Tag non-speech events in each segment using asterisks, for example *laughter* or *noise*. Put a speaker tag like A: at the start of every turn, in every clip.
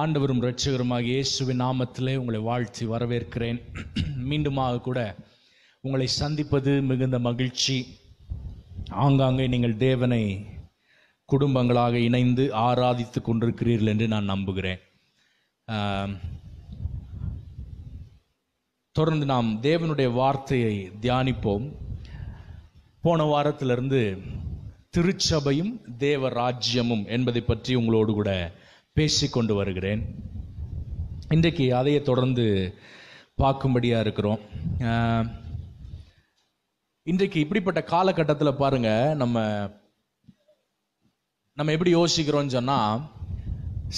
A: ஆண்டவரும் இரட்சகருமாக இயேசுவின் நாமத்திலே உங்களை வாழ்த்தி வரவேற்கிறேன் *clears throat* மீண்டுமாக கூட உங்களை சந்திப்பது மிகுந்த மகிழ்ச்சி ஆங்காங்கே நீங்கள் தேவனை குடும்பங்களாக இணைந்து ஆராதித்து கொண்டிருக்கிறீர்கள் என்று நான் நம்புகிறேன் தொடர்ந்து நாம் தேவனுடைய வார்த்தையை தியானிப்போம் போன வாரத்திலிருந்து திருச்சபையும் தேவ ராஜ்யமும் என்பதை பற்றி உங்களோடு கூட பேசி கொண்டு வருகிறேன் இன்றைக்கு அதையே தொடர்ந்து பார்க்கும்படியாக இருக்கிறோம் இன்றைக்கு இப்படிப்பட்ட காலகட்டத்தில் பாருங்க நம்ம நம்ம எப்படி யோசிக்கிறோம்னு சொன்னால்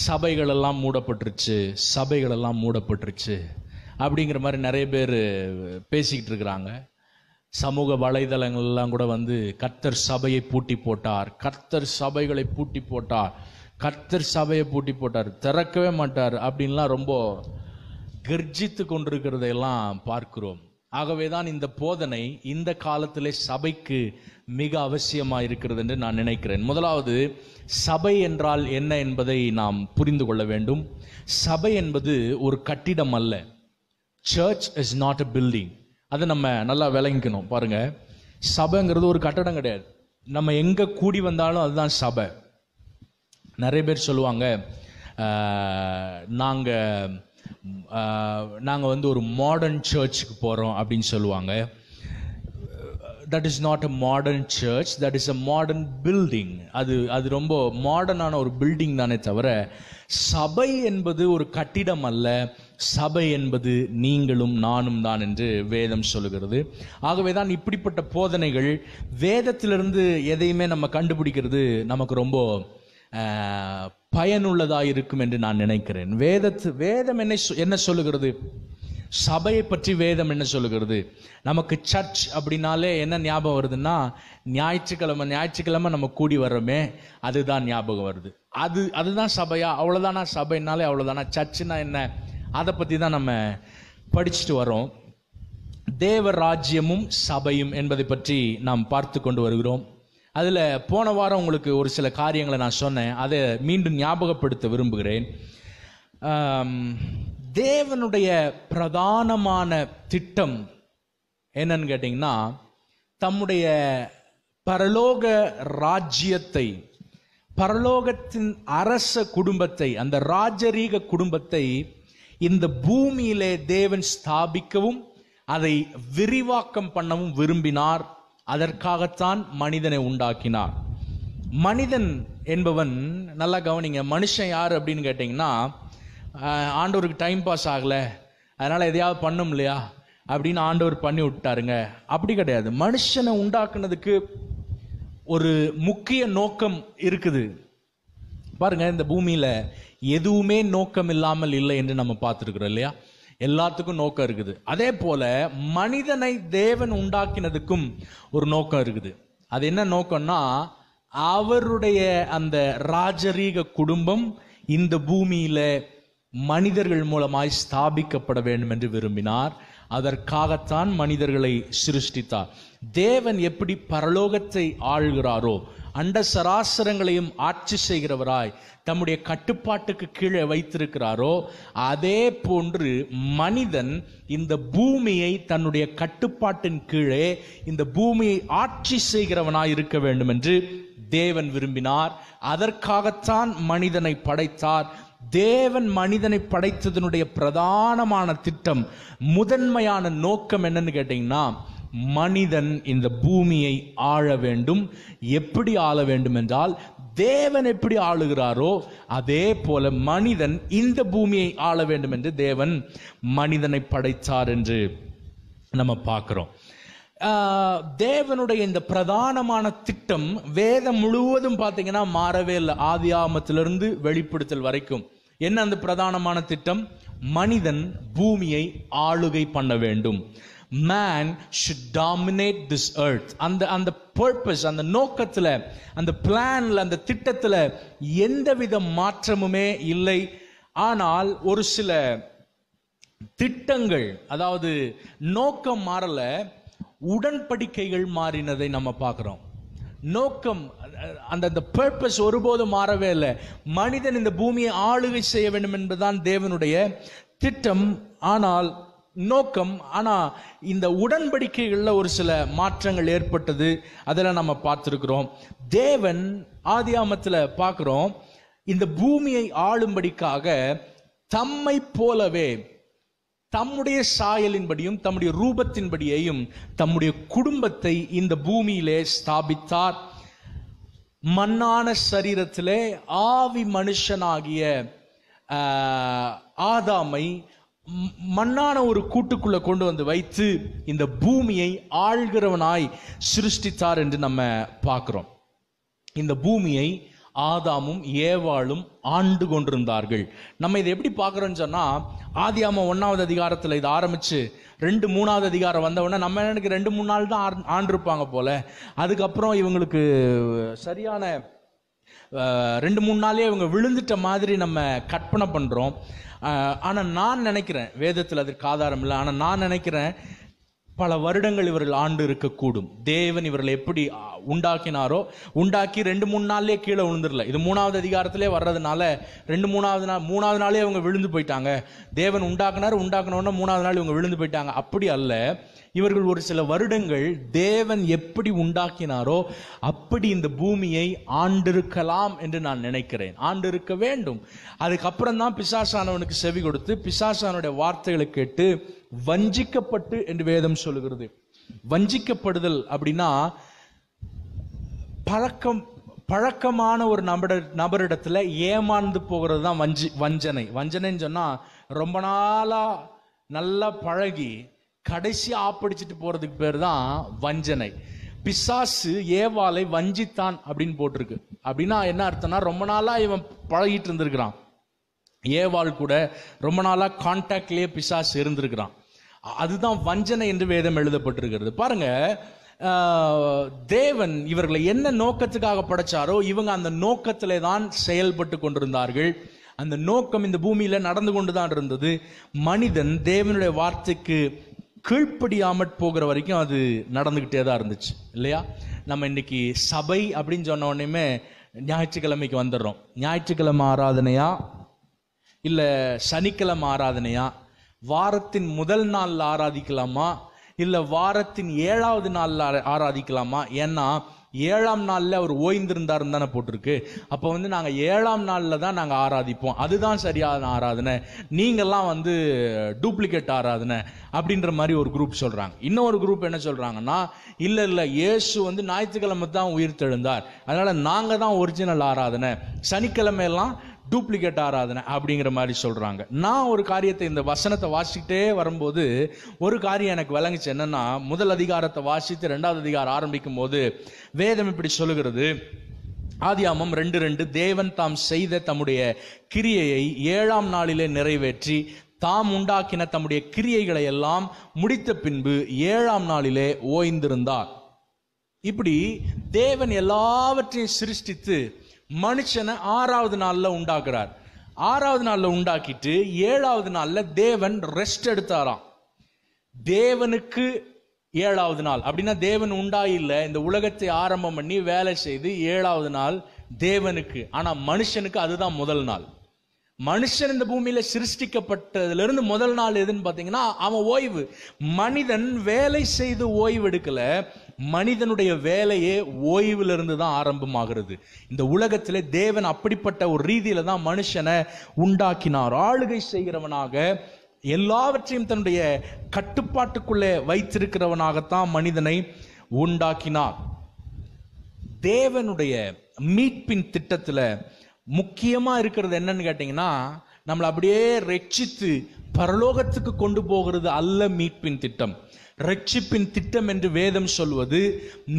A: சபைகளெல்லாம் மூடப்பட்டுருச்சு சபைகளெல்லாம் மூடப்பட்டுருச்சு அப்படிங்கிற மாதிரி நிறைய பேர் பேசிக்கிட்டு இருக்கிறாங்க சமூக வலைதளங்கள்லாம் கூட வந்து கர்த்தர் சபையை பூட்டி போட்டார் கர்த்தர் சபைகளை பூட்டி போட்டார் கர்த்தர் சபையை பூட்டி போட்டார் திறக்கவே மாட்டார் அப்படின்லாம் ரொம்ப கர்ஜித்து கொண்டிருக்கிறதையெல்லாம் பார்க்கிறோம் ஆகவே தான் இந்த போதனை இந்த காலத்திலே சபைக்கு மிக அவசியமாக இருக்கிறது என்று நான் நினைக்கிறேன் முதலாவது சபை என்றால் என்ன என்பதை நாம் புரிந்து கொள்ள வேண்டும் சபை என்பது ஒரு கட்டிடம் அல்ல church is not a building அதை நம்ம நல்லா விளங்கிக்கணும் பாருங்கள் சபைங்கிறது ஒரு கட்டடம் கிடையாது நம்ம எங்கே கூடி வந்தாலும் அதுதான் சபை நிறைய பேர் சொல்லுவாங்க நாங்கள் நாங்கள் வந்து ஒரு மாடர்ன் சர்ச்சுக்கு போகிறோம் அப்படின்னு சொல்லுவாங்க that is not a modern church that is a modern building அது அது ரொம்ப மாடர்னான ஒரு பில்டிங் தானே தவிர சபை என்பது ஒரு கட்டிடம் அல்ல சபை என்பது நீங்களும் நானும் தான் என்று வேதம் சொல்லுகிறது ஆகவே தான் இப்படிப்பட்ட போதனைகள் வேதத்திலிருந்து எதையுமே நம்ம கண்டுபிடிக்கிறது நமக்கு ரொம்ப பயனுள்ளதாக இருக்கும் என்று நான் நினைக்கிறேன் வேதத்து வேதம் என்ன என்ன சொல்லுகிறது சபையை பற்றி வேதம் என்ன சொல்லுகிறது நமக்கு சர்ச் அப்படின்னாலே என்ன ஞாபகம் வருதுன்னா ஞாயிற்றுக்கிழமை ஞாயிற்றுக்கிழமை நம்ம கூடி வர்றோமே அதுதான் ஞாபகம் வருது அது அதுதான் சபையா அவ்வளோதானா சபைனாலே அவ்வளோதானா சர்ச்சுனா என்ன அதை பற்றி தான் நம்ம படிச்சுட்டு வரோம் தேவ ராஜ்யமும் சபையும் என்பதை பற்றி நாம் பார்த்து கொண்டு வருகிறோம் அதில் போன வாரம் உங்களுக்கு ஒரு சில காரியங்களை நான் சொன்னேன் அதை மீண்டும் ஞாபகப்படுத்த விரும்புகிறேன் தேவனுடைய பிரதானமான திட்டம் என்னன்னு கேட்டிங்கன்னா தம்முடைய பரலோக ராஜ்யத்தை பரலோகத்தின் அரச குடும்பத்தை அந்த ராஜரீக குடும்பத்தை இந்த பூமியிலே தேவன் ஸ்தாபிக்கவும் அதை விரிவாக்கம் பண்ணவும் விரும்பினார் அதற்காகத்தான் மனிதனை உண்டாக்கினார் மனிதன் என்பவன் நல்லா கவனிங்க மனுஷன் யார் அப்படின்னு கேட்டிங்கன்னா ஆண்டவருக்கு டைம் பாஸ் ஆகலை அதனால் எதையாவது பண்ணும் இல்லையா அப்படின்னு ஆண்டவர் பண்ணி விட்டாருங்க அப்படி கிடையாது மனுஷனை உண்டாக்குனதுக்கு ஒரு முக்கிய நோக்கம் இருக்குது பாருங்க இந்த பூமியில் எதுவுமே நோக்கம் இல்லாமல் இல்லை என்று நம்ம பார்த்துருக்குறோம் இல்லையா எல்லாத்துக்கும் நோக்கம் இருக்குது அதே போல மனிதனை தேவன் உண்டாக்கினதுக்கும் ஒரு நோக்கம் இருக்குது அது என்ன நோக்கம்னா அவருடைய அந்த ராஜரீக குடும்பம் இந்த பூமியில மனிதர்கள் மூலமாய் ஸ்தாபிக்கப்பட வேண்டும் என்று விரும்பினார் அதற்காகத்தான் மனிதர்களை சிருஷ்டித்தார் தேவன் எப்படி பரலோகத்தை ஆள்கிறாரோ அண்ட சராசரங்களையும் ஆட்சி செய்கிறவராய் தம்முடைய கட்டுப்பாட்டுக்கு கீழே வைத்திருக்கிறாரோ அதே போன்று மனிதன் இந்த பூமியை தன்னுடைய கட்டுப்பாட்டின் கீழே இந்த பூமியை ஆட்சி செய்கிறவனாய் இருக்க வேண்டும் என்று தேவன் விரும்பினார் அதற்காகத்தான் மனிதனை படைத்தார் தேவன் மனிதனை படைத்ததனுடைய பிரதானமான திட்டம் முதன்மையான நோக்கம் என்னன்னு கேட்டீங்கன்னா மனிதன் இந்த பூமியை ஆள வேண்டும் எப்படி ஆள வேண்டும் என்றால் தேவன் எப்படி ஆளுகிறாரோ அதே போல மனிதன் இந்த பூமியை ஆள வேண்டும் என்று தேவன் மனிதனை படைத்தார் என்று நம்ம பார்க்குறோம் தேவனுடைய இந்த பிரதானமான திட்டம் வேதம் முழுவதும் பார்த்தீங்கன்னா மாறவே இல்லை ஆதி ஆமத்திலிருந்து வெளிப்படுத்தல் வரைக்கும் என்ன அந்த பிரதானமான திட்டம் மனிதன் பூமியை ஆளுகை பண்ண வேண்டும் man should dominate this earth அந்த அந்த பர்பஸ் அந்த நோக்கத்தில் அந்த பிளானில் அந்த திட்டத்தில் எந்தவித மாற்றமுமே இல்லை ஆனால் ஒரு சில திட்டங்கள் அதாவது நோக்கம் மாறல உடன்படிக்கைகள் மாறினதை நம்ம பார்க்குறோம் நோக்கம் அந்த அந்த பர்பஸ் ஒருபோதும் மாறவே இல்லை மனிதன் இந்த பூமியை ஆளுகை செய்ய வேண்டும் என்பதுதான் தேவனுடைய திட்டம் ஆனால் நோக்கம் ஆனால் இந்த உடன்படிக்கைகளில் ஒரு சில மாற்றங்கள் ஏற்பட்டது அதெல்லாம் நம்ம பார்த்துருக்குறோம் தேவன் ஆதியாமத்தில் பார்க்குறோம் இந்த பூமியை ஆளும்படிக்காக தம்மை போலவே தம்முடைய சாயலின்படியும் தம்முடைய ரூபத்தின்படியையும் தம்முடைய குடும்பத்தை இந்த பூமியிலே ஸ்தாபித்தார் மண்ணான சரீரத்திலே ஆவி மனுஷனாகிய ஆதாமை மண்ணான ஒரு கூட்டுக்குள்ளே கொண்டு வந்து வைத்து இந்த பூமியை ஆள்கிறவனாய் சிருஷ்டித்தார் என்று நம்ம பார்க்குறோம் இந்த பூமியை ஆதாமும் ஏவாளும் ஆண்டு கொண்டிருந்தார்கள் நம்ம இதை எப்படி பார்க்குறோன்னு சொன்னால் ஆதியாம ஒன்றாவது அதிகாரத்தில் இதை ஆரம்பித்து ரெண்டு மூணாவது அதிகாரம் வந்தவுடனே நம்ம எனக்கு ரெண்டு மூணு நாள் தான் ஆண்டிருப்பாங்க போல் அதுக்கப்புறம் இவங்களுக்கு சரியான ரெண்டு மூணு நாளே இவங்க விழுந்துட்ட மாதிரி நம்ம கற்பனை பண்ணுறோம் ஆனால் நான் நினைக்கிறேன் வேதத்தில் அதற்கு ஆதாரம் இல்லை ஆனால் நான் நினைக்கிறேன் பல வருடங்கள் இவர்கள் ஆண்டு இருக்கக்கூடும் தேவன் இவர்களை எப்படி உண்டாக்கினாரோ உண்டாக்கி ரெண்டு மூணு நாள்லேயே கீழே விழுந்துடல இது மூணாவது அதிகாரத்திலே வர்றதுனால ரெண்டு மூணாவது நாள் மூணாவது நாளே இவங்க விழுந்து போயிட்டாங்க தேவன் உண்டாக்குனார் உண்டாக்குனோன்னா மூணாவது நாள் இவங்க விழுந்து போயிட்டாங்க அப்படி அல்ல இவர்கள் ஒரு சில வருடங்கள் தேவன் எப்படி உண்டாக்கினாரோ அப்படி இந்த பூமியை ஆண்டிருக்கலாம் என்று நான் நினைக்கிறேன் ஆண்டிருக்க வேண்டும் அதுக்கப்புறம் தான் பிசாசானவனுக்கு செவி கொடுத்து பிசாசானுடைய வார்த்தைகளை கேட்டு வஞ்சிக்கப்பட்டு என்று வேதம் சொல்லுகிறது வஞ்சிக்கப்படுதல் அப்படின்னா பழக்கம் பழக்கமான ஒரு நபர நபரிடத்துல ஏமாந்து போகிறது தான் வஞ்சி வஞ்சனை வஞ்சனைன்னு சொன்னால் ரொம்ப நாளாக நல்லா பழகி கடைசி ஆப்படிச்சிட்டு போகிறதுக்கு பேர் தான் வஞ்சனை பிசாசு ஏவாலை வஞ்சித்தான் அப்படின்னு போட்டிருக்கு அப்படின்னா என்ன அர்த்தம்னா ரொம்ப நாளாக இவன் பழகிட்டு இருந்திருக்கிறான் ஏவாள் கூட ரொம்ப நாளாக கான்டாக்ட்லயே பிசாசு இருந்திருக்கிறான் அதுதான் வஞ்சனை என்று வேதம் எழுதப்பட்டிருக்கிறது பாருங்க தேவன் இவர்களை என்ன நோக்கத்துக்காக படைச்சாரோ இவங்க அந்த நோக்கத்திலே தான் செயல்பட்டு கொண்டிருந்தார்கள் அந்த நோக்கம் இந்த பூமியில் நடந்து கொண்டு தான் இருந்தது மனிதன் தேவனுடைய வார்த்தைக்கு கீழ்ப்படியாமற் போகிற வரைக்கும் அது நடந்துக்கிட்டே தான் இருந்துச்சு இல்லையா நம்ம இன்னைக்கு சபை அப்படின்னு சொன்ன உடனேமே ஞாயிற்றுக்கிழமைக்கு வந்துடுறோம் ஞாயிற்றுக்கிழமை ஆராதனையா இல்லை சனிக்கிழமை ஆராதனையா வாரத்தின் முதல் நாளில் ஆராதிக்கலாமா இல்லை வாரத்தின் ஏழாவது நாளில் ஆராதிக்கலாமா ஏன்னா ஏழாம் நாளில் அவர் ஓய்ந்திருந்தாருன்னு தானே போட்டிருக்கு அப்போ வந்து நாங்கள் ஏழாம் நாளில் தான் நாங்கள் ஆராதிப்போம் அதுதான் சரியான ஆராதனை நீங்கள்லாம் வந்து டூப்ளிகேட் ஆராதனை அப்படின்ற மாதிரி ஒரு குரூப் சொல்கிறாங்க இன்னொரு குரூப் என்ன சொல்கிறாங்கன்னா இல்லை இல்லை இயேசு வந்து ஞாயிற்றுக்கிழமை தான் உயிர் தெழுந்தார் அதனால் நாங்கள் தான் ஒரிஜினல் ஆராதனை சனிக்கிழமையெல்லாம் டூப்ளிகேட் ஆராதனை அப்படிங்கிற மாதிரி சொல்கிறாங்க நான் ஒரு காரியத்தை இந்த வசனத்தை வாசிக்கிட்டே வரும்போது ஒரு காரியம் எனக்கு விளங்குச்சு என்னென்னா முதல் அதிகாரத்தை வாசித்து ரெண்டாவது அதிகாரம் ஆரம்பிக்கும் போது வேதம் இப்படி சொல்லுகிறது ஆதியாமம் ரெண்டு ரெண்டு தேவன் தாம் செய்த தம்முடைய கிரியையை ஏழாம் நாளிலே நிறைவேற்றி தாம் உண்டாக்கின தம்முடைய கிரியைகளை எல்லாம் முடித்த பின்பு ஏழாம் நாளிலே ஓய்ந்திருந்தார் இப்படி தேவன் எல்லாவற்றையும் சிருஷ்டித்து மனுஷனை ஆறாவது நாளில் உண்டாக்குறார் ஆறாவது நாளில் உண்டாக்கிட்டு ஏழாவது நாளில் தேவன் ரெஸ்ட் எடுத்தாராம் தேவனுக்கு ஏழாவது நாள் அப்படின்னா தேவன் உண்டாயில்லை இந்த உலகத்தை ஆரம்பம் பண்ணி வேலை செய்து ஏழாவது நாள் தேவனுக்கு ஆனால் மனுஷனுக்கு அதுதான் முதல் நாள் மனுஷன் இந்த பூமியில சிருஷ்டிக்கப்பட்டதுலேருந்து முதல் நாள் எதுன்னு பார்த்தீங்கன்னா அவன் ஓய்வு மனிதன் வேலை செய்து ஓய்வு எடுக்கலை மனிதனுடைய வேலையே ஓய்விலிருந்து தான் ஆரம்பமாகிறது இந்த உலகத்தில் தேவன் அப்படிப்பட்ட ஒரு ரீதியில தான் மனுஷனை உண்டாக்கினார் ஆளுகை செய்கிறவனாக எல்லாவற்றையும் தன்னுடைய கட்டுப்பாட்டுக்குள்ளே வைத்திருக்கிறவனாகத்தான் மனிதனை உண்டாக்கினார் தேவனுடைய மீட்பின் திட்டத்தில் முக்கியமாக இருக்கிறது என்னன்னு கேட்டிங்கன்னா நம்மளை அப்படியே ரட்சித்து பரலோகத்துக்கு கொண்டு போகிறது அல்ல மீட்பின் திட்டம் ரட்சிப்பின் திட்டம் என்று வேதம் சொல்வது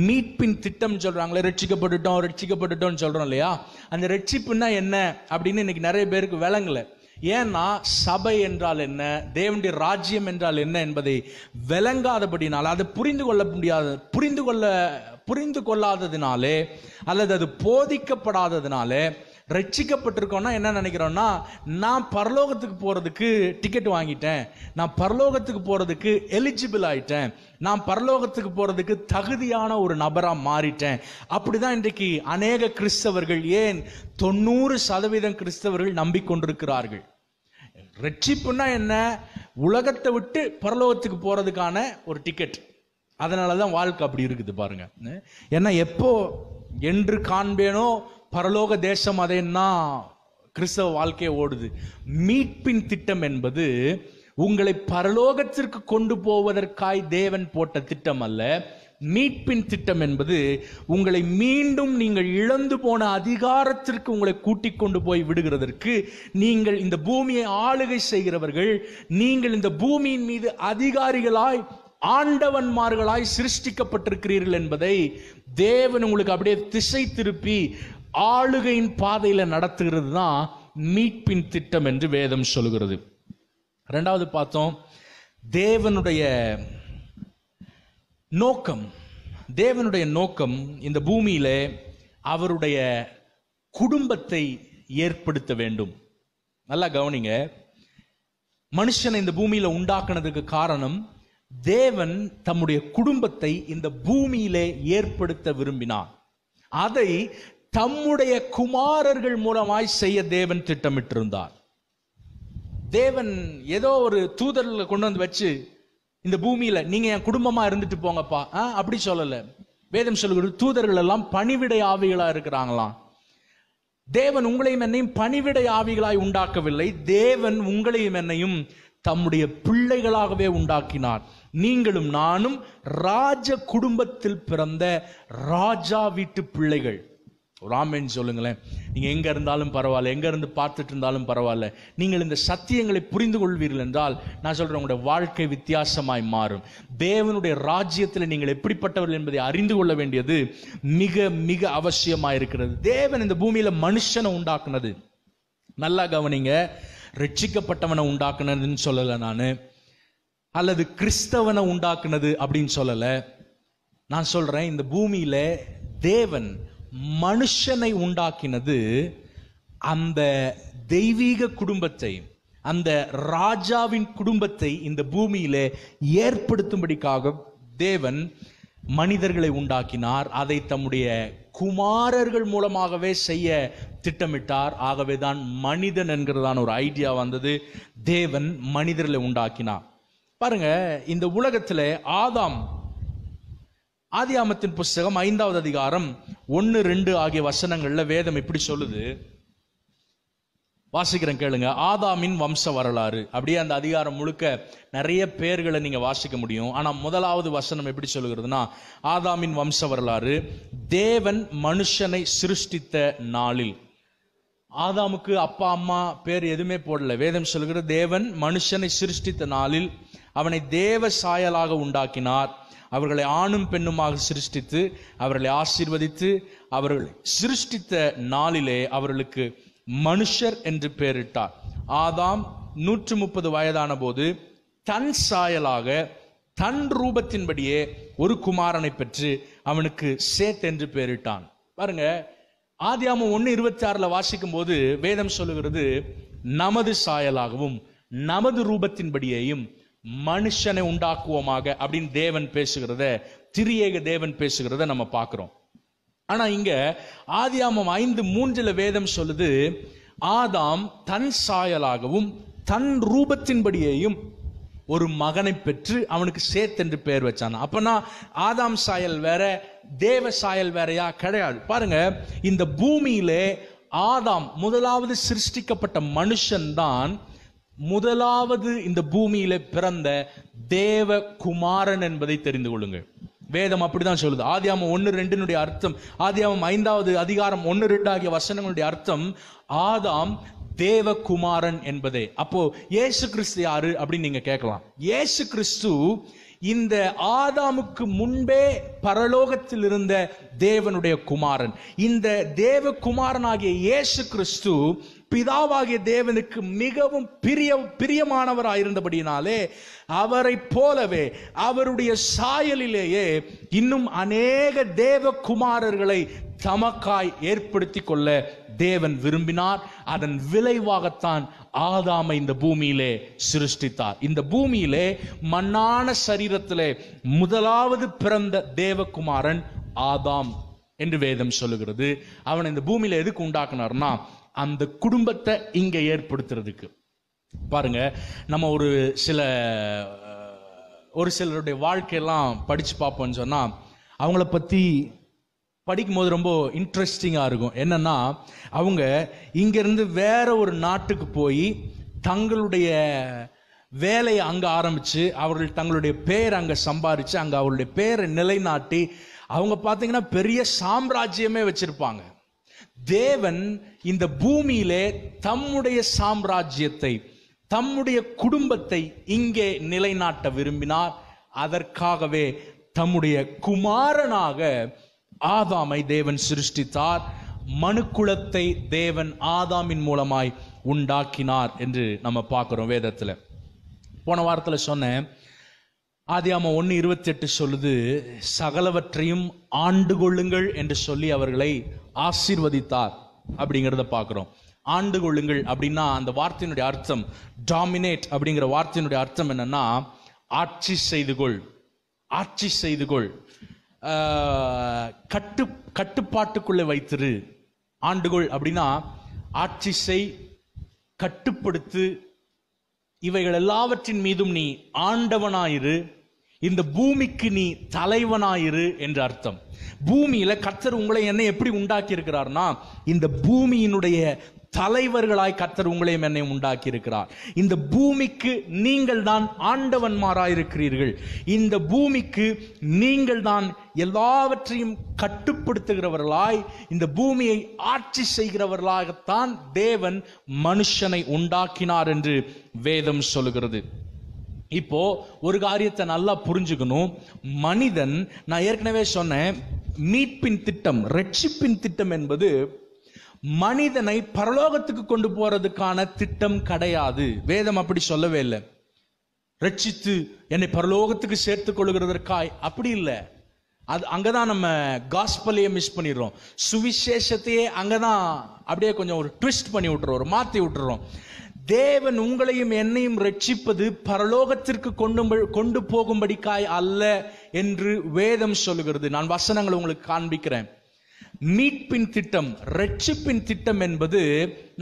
A: மீட்பின் திட்டம் சொல்கிறாங்களே ரட்சிக்கப்பட்டுட்டோம் ரட்சிக்கப்பட்டுட்டோம்னு சொல்கிறோம் இல்லையா அந்த ரட்சிப்புன்னா என்ன அப்படின்னு இன்னைக்கு நிறைய பேருக்கு விளங்கலை ஏன்னா சபை என்றால் என்ன தேவனுடைய ராஜ்யம் என்றால் என்ன என்பதை விளங்காதபடினால் அதை புரிந்து கொள்ள முடியாத புரிந்து கொள்ள புரிந்து கொள்ளாததினாலே அல்லது அது போதிக்கப்படாததினாலே ரட்சிக்கப்பட்டிருக்கோம்னா என்ன நினைக்கிறோன்னா நான் பரலோகத்துக்கு போகிறதுக்கு டிக்கெட் வாங்கிட்டேன் நான் பரலோகத்துக்கு போகிறதுக்கு எலிஜிபிள் ஆயிட்டேன் நான் பரலோகத்துக்கு போகிறதுக்கு தகுதியான ஒரு நபராக மாறிட்டேன் அப்படி தான் இன்றைக்கு அநேக கிறிஸ்தவர்கள் ஏன் தொண்ணூறு சதவீதம் கிறிஸ்தவர்கள் நம்பிக்கொண்டிருக்கிறார்கள் ரட்சிப்புனா என்ன உலகத்தை விட்டு பரலோகத்துக்கு போகிறதுக்கான ஒரு டிக்கெட் அதனால தான் வாழ்க்கை அப்படி இருக்குது பாருங்க ஏன்னா எப்போ என்று காண்பேனோ பரலோக தேசம் அதைன்னா கிறிஸ்தவ வாழ்க்கையை ஓடுது மீட்பின் திட்டம் என்பது உங்களை பரலோகத்திற்கு கொண்டு போவதற்காய் தேவன் போட்ட திட்டம் அல்ல மீட்பின் திட்டம் என்பது உங்களை மீண்டும் நீங்கள் இழந்து போன அதிகாரத்திற்கு உங்களை கூட்டிக் கொண்டு போய் விடுகிறதற்கு நீங்கள் இந்த பூமியை ஆளுகை செய்கிறவர்கள் நீங்கள் இந்த பூமியின் மீது அதிகாரிகளாய் ஆண்டவன்மார்களாய் சிருஷ்டிக்கப்பட்டிருக்கிறீர்கள் என்பதை தேவன் உங்களுக்கு அப்படியே திசை திருப்பி ஆளுகையின் பாதையில் நடத்துகிறது தான் மீட்பின் திட்டம் என்று வேதம் சொல்கிறது ரெண்டாவது பார்த்தோம் தேவனுடைய நோக்கம் தேவனுடைய நோக்கம் இந்த பூமியில அவருடைய குடும்பத்தை ஏற்படுத்த வேண்டும் நல்லா கவனிங்க மனுஷனை இந்த பூமியில உண்டாக்குனதுக்கு காரணம் தேவன் தம்முடைய குடும்பத்தை இந்த பூமியிலே ஏற்படுத்த விரும்பினான் அதை தம்முடைய குமாரர்கள் மூலமாய் செய்ய தேவன் திட்டமிட்டிருந்தார் தேவன் ஏதோ ஒரு தூதர்களை கொண்டு வந்து வச்சு இந்த பூமியில நீங்க என் குடும்பமா இருந்துட்டு போங்கப்பா ஆ அப்படி சொல்லல வேதம் சொல்லுகிற தூதர்கள் எல்லாம் பணிவிடை ஆவிகளா இருக்கிறாங்களாம் தேவன் உங்களையும் என்னையும் பணிவிடை ஆவிகளாய் உண்டாக்கவில்லை தேவன் உங்களையும் என்னையும் தம்முடைய பிள்ளைகளாகவே உண்டாக்கினார் நீங்களும் நானும் ராஜ குடும்பத்தில் பிறந்த ராஜா வீட்டு பிள்ளைகள் ஒரு ஆமின்னு சொல்லுங்களேன் நீங்கள் எங்கே இருந்தாலும் பரவாயில்ல எங்கே இருந்து பார்த்துட்டு இருந்தாலும் பரவாயில்ல நீங்கள் இந்த சத்தியங்களை புரிந்து கொள்வீர்கள் என்றால் நான் சொல்கிறேன் உங்களுடைய வாழ்க்கை வித்தியாசமாய் மாறும் தேவனுடைய ராஜ்யத்தில் நீங்கள் எப்படிப்பட்டவர்கள் என்பதை அறிந்து கொள்ள வேண்டியது மிக மிக அவசியமாக இருக்கிறது தேவன் இந்த பூமியில் மனுஷனை உண்டாக்குனது நல்லா கவனிங்க ரட்சிக்கப்பட்டவனை உண்டாக்குனதுன்னு சொல்லலை நான் அல்லது கிறிஸ்தவனை உண்டாக்குனது அப்படின்னு சொல்லலை நான் சொல்கிறேன் இந்த பூமியில் தேவன் மனுஷனை உண்டாக்கினது அந்த தெய்வீக குடும்பத்தை அந்த ராஜாவின் குடும்பத்தை இந்த பூமியில ஏற்படுத்தும்படிக்காக தேவன் மனிதர்களை உண்டாக்கினார் அதை தம்முடைய குமாரர்கள் மூலமாகவே செய்ய திட்டமிட்டார் ஆகவே தான் மனிதன் என்கிறதான ஒரு ஐடியா வந்தது தேவன் மனிதர்களை உண்டாக்கினார் பாருங்க இந்த உலகத்தில் ஆதாம் ஆதியாமத்தின் புஸ்தகம் ஐந்தாவது அதிகாரம் ஒன்று ரெண்டு ஆகிய வசனங்களில் வேதம் இப்படி சொல்லுது வாசிக்கிறேன் கேளுங்க ஆதாமின் வம்ச வரலாறு அப்படியே அந்த அதிகாரம் முழுக்க நிறைய பேர்களை நீங்க வாசிக்க முடியும் ஆனா முதலாவது வசனம் எப்படி சொல்லுகிறதுனா ஆதாமின் வம்ச வரலாறு தேவன் மனுஷனை சிருஷ்டித்த நாளில் ஆதாமுக்கு அப்பா அம்மா பேர் எதுவுமே போடல வேதம் சொல்லுகிற தேவன் மனுஷனை சிருஷ்டித்த நாளில் அவனை தேவ சாயலாக உண்டாக்கினார் அவர்களை ஆணும் பெண்ணுமாக சிருஷ்டித்து அவர்களை ஆசீர்வதித்து அவர்கள் சிருஷ்டித்த நாளிலே அவர்களுக்கு மனுஷர் என்று பெயரிட்டார் ஆதாம் நூற்று முப்பது வயதான போது தன் சாயலாக தன் ரூபத்தின்படியே ஒரு குமாரனை பெற்று அவனுக்கு சேத் என்று பெயரிட்டான் பாருங்க ஆதியாமம் ஒன்று இருபத்தி ஆறுல வாசிக்கும் போது வேதம் சொல்லுகிறது நமது சாயலாகவும் நமது ரூபத்தின்படியேயும் மனுஷனை உண்டாக்குவோமாக அப்படின்னு தேவன் பேசுகிறத திரியேக தேவன் பேசுகிறத நம்ம பார்க்கிறோம் ஆனா இங்க ஆதியாமம் ஐந்து மூன்றுல வேதம் சொல்லுது ஆதாம் தன் சாயலாகவும் தன் ரூபத்தின்படியையும் ஒரு மகனை பெற்று அவனுக்கு சேத் என்று பெயர் வச்சான் அப்பனா ஆதாம் சாயல் வேற தேவ சாயல் வேறையா கிடையாது பாருங்க இந்த பூமியிலே ஆதாம் முதலாவது சிருஷ்டிக்கப்பட்ட மனுஷன்தான் முதலாவது இந்த பூமியில பிறந்த தேவ குமாரன் என்பதை தெரிந்து கொள்ளுங்கள் வேதம் அப்படிதான் சொல்லுது ஆதியாமம் ஒன்று ரெண்டுனுடைய அர்த்தம் ஆதியாமம் ஐந்தாவது அதிகாரம் ஒன்று ரெண்டு ஆகிய வசனங்களுடைய அர்த்தம் ஆதாம் தேவகுமாரன் என்பதே அப்போ ஏசு கிறிஸ்து யாரு அப்படின்னு நீங்க கேட்கலாம் ஏசு கிறிஸ்து இந்த ஆதாமுக்கு முன்பே பரலோகத்தில் இருந்த தேவனுடைய குமாரன் இந்த தேவ குமாரனாகிய இயேசு கிறிஸ்து பிதாவாகிய தேவனுக்கு மிகவும் பிரிய பிரியமானவராக இருந்தபடினாலே அவரை போலவே அவருடைய சாயலிலேயே இன்னும் அநேக தேவகுமாரர்களை தமக்காய் ஏற்படுத்தி கொள்ள தேவன் விரும்பினார் அதன் விளைவாகத்தான் ஆதாமை இந்த பூமியிலே சிருஷ்டித்தார் இந்த பூமியிலே மண்ணான சரீரத்திலே முதலாவது பிறந்த தேவகுமாரன் ஆதாம் என்று வேதம் சொல்லுகிறது அவன் இந்த பூமியில எதுக்கு உண்டாக்குனார்னா அந்த குடும்பத்தை இங்கே ஏற்படுத்துறதுக்கு பாருங்க நம்ம ஒரு சில ஒரு சிலருடைய வாழ்க்கையெல்லாம் படித்து பார்ப்போம்னு சொன்னால் அவங்கள பற்றி படிக்கும்போது ரொம்ப இன்ட்ரெஸ்டிங்காக இருக்கும் என்னென்னா அவங்க இங்கேருந்து வேற ஒரு நாட்டுக்கு போய் தங்களுடைய வேலையை அங்கே ஆரம்பித்து அவர்கள் தங்களுடைய பேர் அங்கே சம்பாரித்து அங்கே அவருடைய பேரை நிலைநாட்டி அவங்க பார்த்தீங்கன்னா பெரிய சாம்ராஜ்யமே வச்சுருப்பாங்க தேவன் இந்த பூமியிலே தம்முடைய சாம்ராஜ்யத்தை தம்முடைய குடும்பத்தை இங்கே நிலைநாட்ட விரும்பினார் அதற்காகவே தம்முடைய குமாரனாக ஆதாமை தேவன் சிருஷ்டித்தார் மனுக்குலத்தை தேவன் ஆதாமின் மூலமாய் உண்டாக்கினார் என்று நம்ம பார்க்குறோம் வேதத்தில் போன வாரத்தில் சொன்னேன் ஆதியாம ஒன்று இருபத்தி எட்டு சொல்லுது சகலவற்றையும் ஆண்டு கொள்ளுங்கள் என்று சொல்லி அவர்களை ஆசீர்வதித்தார் அப்படிங்கிறத பார்க்குறோம் ஆண்டு கொள்ளுங்கள் அப்படின்னா அந்த வார்த்தையினுடைய அர்த்தம் டாமினேட் அப்படிங்கிற வார்த்தையினுடைய அர்த்தம் என்னன்னா ஆட்சி செய்து கொள் ஆட்சி செய்து கொள் கட்டு கட்டுப்பாட்டுக்குள்ளே வைத்திரு ஆண்டுகோள் அப்படின்னா ஆட்சி செய் கட்டுப்படுத்து இவைகள் எல்லாவற்றின் மீதும் நீ ஆண்டவனாயிரு இந்த பூமிக்கு நீ தலைவனாயிரு என்று அர்த்தம் பூமியில கர்த்தர் உங்களை என்ன எப்படி உண்டாக்கி இருக்கிறார்னா இந்த பூமியினுடைய தலைவர்களாய் கர்த்தர் உங்களையும் என்னை உண்டாக்கி இருக்கிறார் இந்த பூமிக்கு நீங்கள் தான் ஆண்டவன்மாராயிருக்கிறீர்கள் இந்த பூமிக்கு நீங்கள் தான் எல்லாவற்றையும் கட்டுப்படுத்துகிறவர்களாய் இந்த பூமியை ஆட்சி செய்கிறவர்களாகத்தான் தேவன் மனுஷனை உண்டாக்கினார் என்று வேதம் சொல்கிறது இப்போ ஒரு காரியத்தை நல்லா புரிஞ்சுக்கணும் மனிதன் நான் ஏற்கனவே சொன்னேன் மீட்பின் திட்டம் ரட்சிப்பின் திட்டம் என்பது மனிதனை பரலோகத்துக்கு கொண்டு போறதுக்கான திட்டம் கிடையாது வேதம் அப்படி சொல்லவே இல்லை ரட்சித்து என்னை பரலோகத்துக்கு சேர்த்து கொள்கிறதற்காய் அப்படி இல்லை அது அங்கே தான் நம்ம காஸ்பலையே மிஸ் பண்ணிடுறோம் சுவிசேஷத்தையே அங்கே தான் அப்படியே கொஞ்சம் ஒரு ட்விஸ்ட் பண்ணி விட்டுறோம் ஒரு மாற்றி விட்டுறோம் தேவன் உங்களையும் என்னையும் ரட்சிப்பது பரலோகத்திற்கு கொண்டு கொண்டு போகும்படிக்காய் அல்ல என்று வேதம் சொல்லுகிறது நான் வசனங்களை உங்களுக்கு காண்பிக்கிறேன் மீட்பின் திட்டம் ரட்சிப்பின் திட்டம் என்பது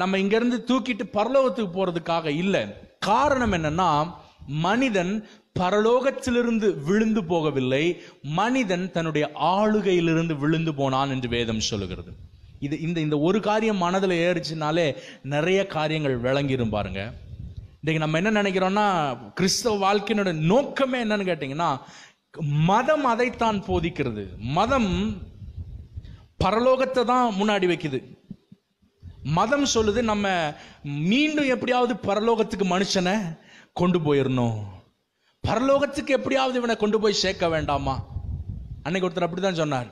A: நம்ம இங்கிருந்து தூக்கிட்டு பரலோகத்துக்கு போறதுக்காக இல்லை காரணம் என்னன்னா மனிதன் பரலோகத்திலிருந்து விழுந்து போகவில்லை மனிதன் தன்னுடைய ஆளுகையிலிருந்து விழுந்து போனான் என்று வேதம் சொல்லுகிறது இது இந்த இந்த ஒரு காரியம் மனதில் ஏறிச்சுனாலே நிறைய காரியங்கள் விளங்கிடும் பாருங்க இன்றைக்கு நம்ம என்ன நினைக்கிறோம்னா கிறிஸ்தவ வாழ்க்கையினோட நோக்கமே என்னன்னு கேட்டிங்கன்னா மதம் அதைத்தான் போதிக்கிறது மதம் பரலோகத்தை தான் முன்னாடி வைக்குது மதம் சொல்லுது நம்ம மீண்டும் எப்படியாவது பரலோகத்துக்கு மனுஷனை கொண்டு போயிடணும் பரலோகத்துக்கு எப்படியாவது இவனை கொண்டு போய் சேர்க்க வேண்டாமா அன்னைக்கு ஒருத்தர் அப்படிதான் சொன்னார்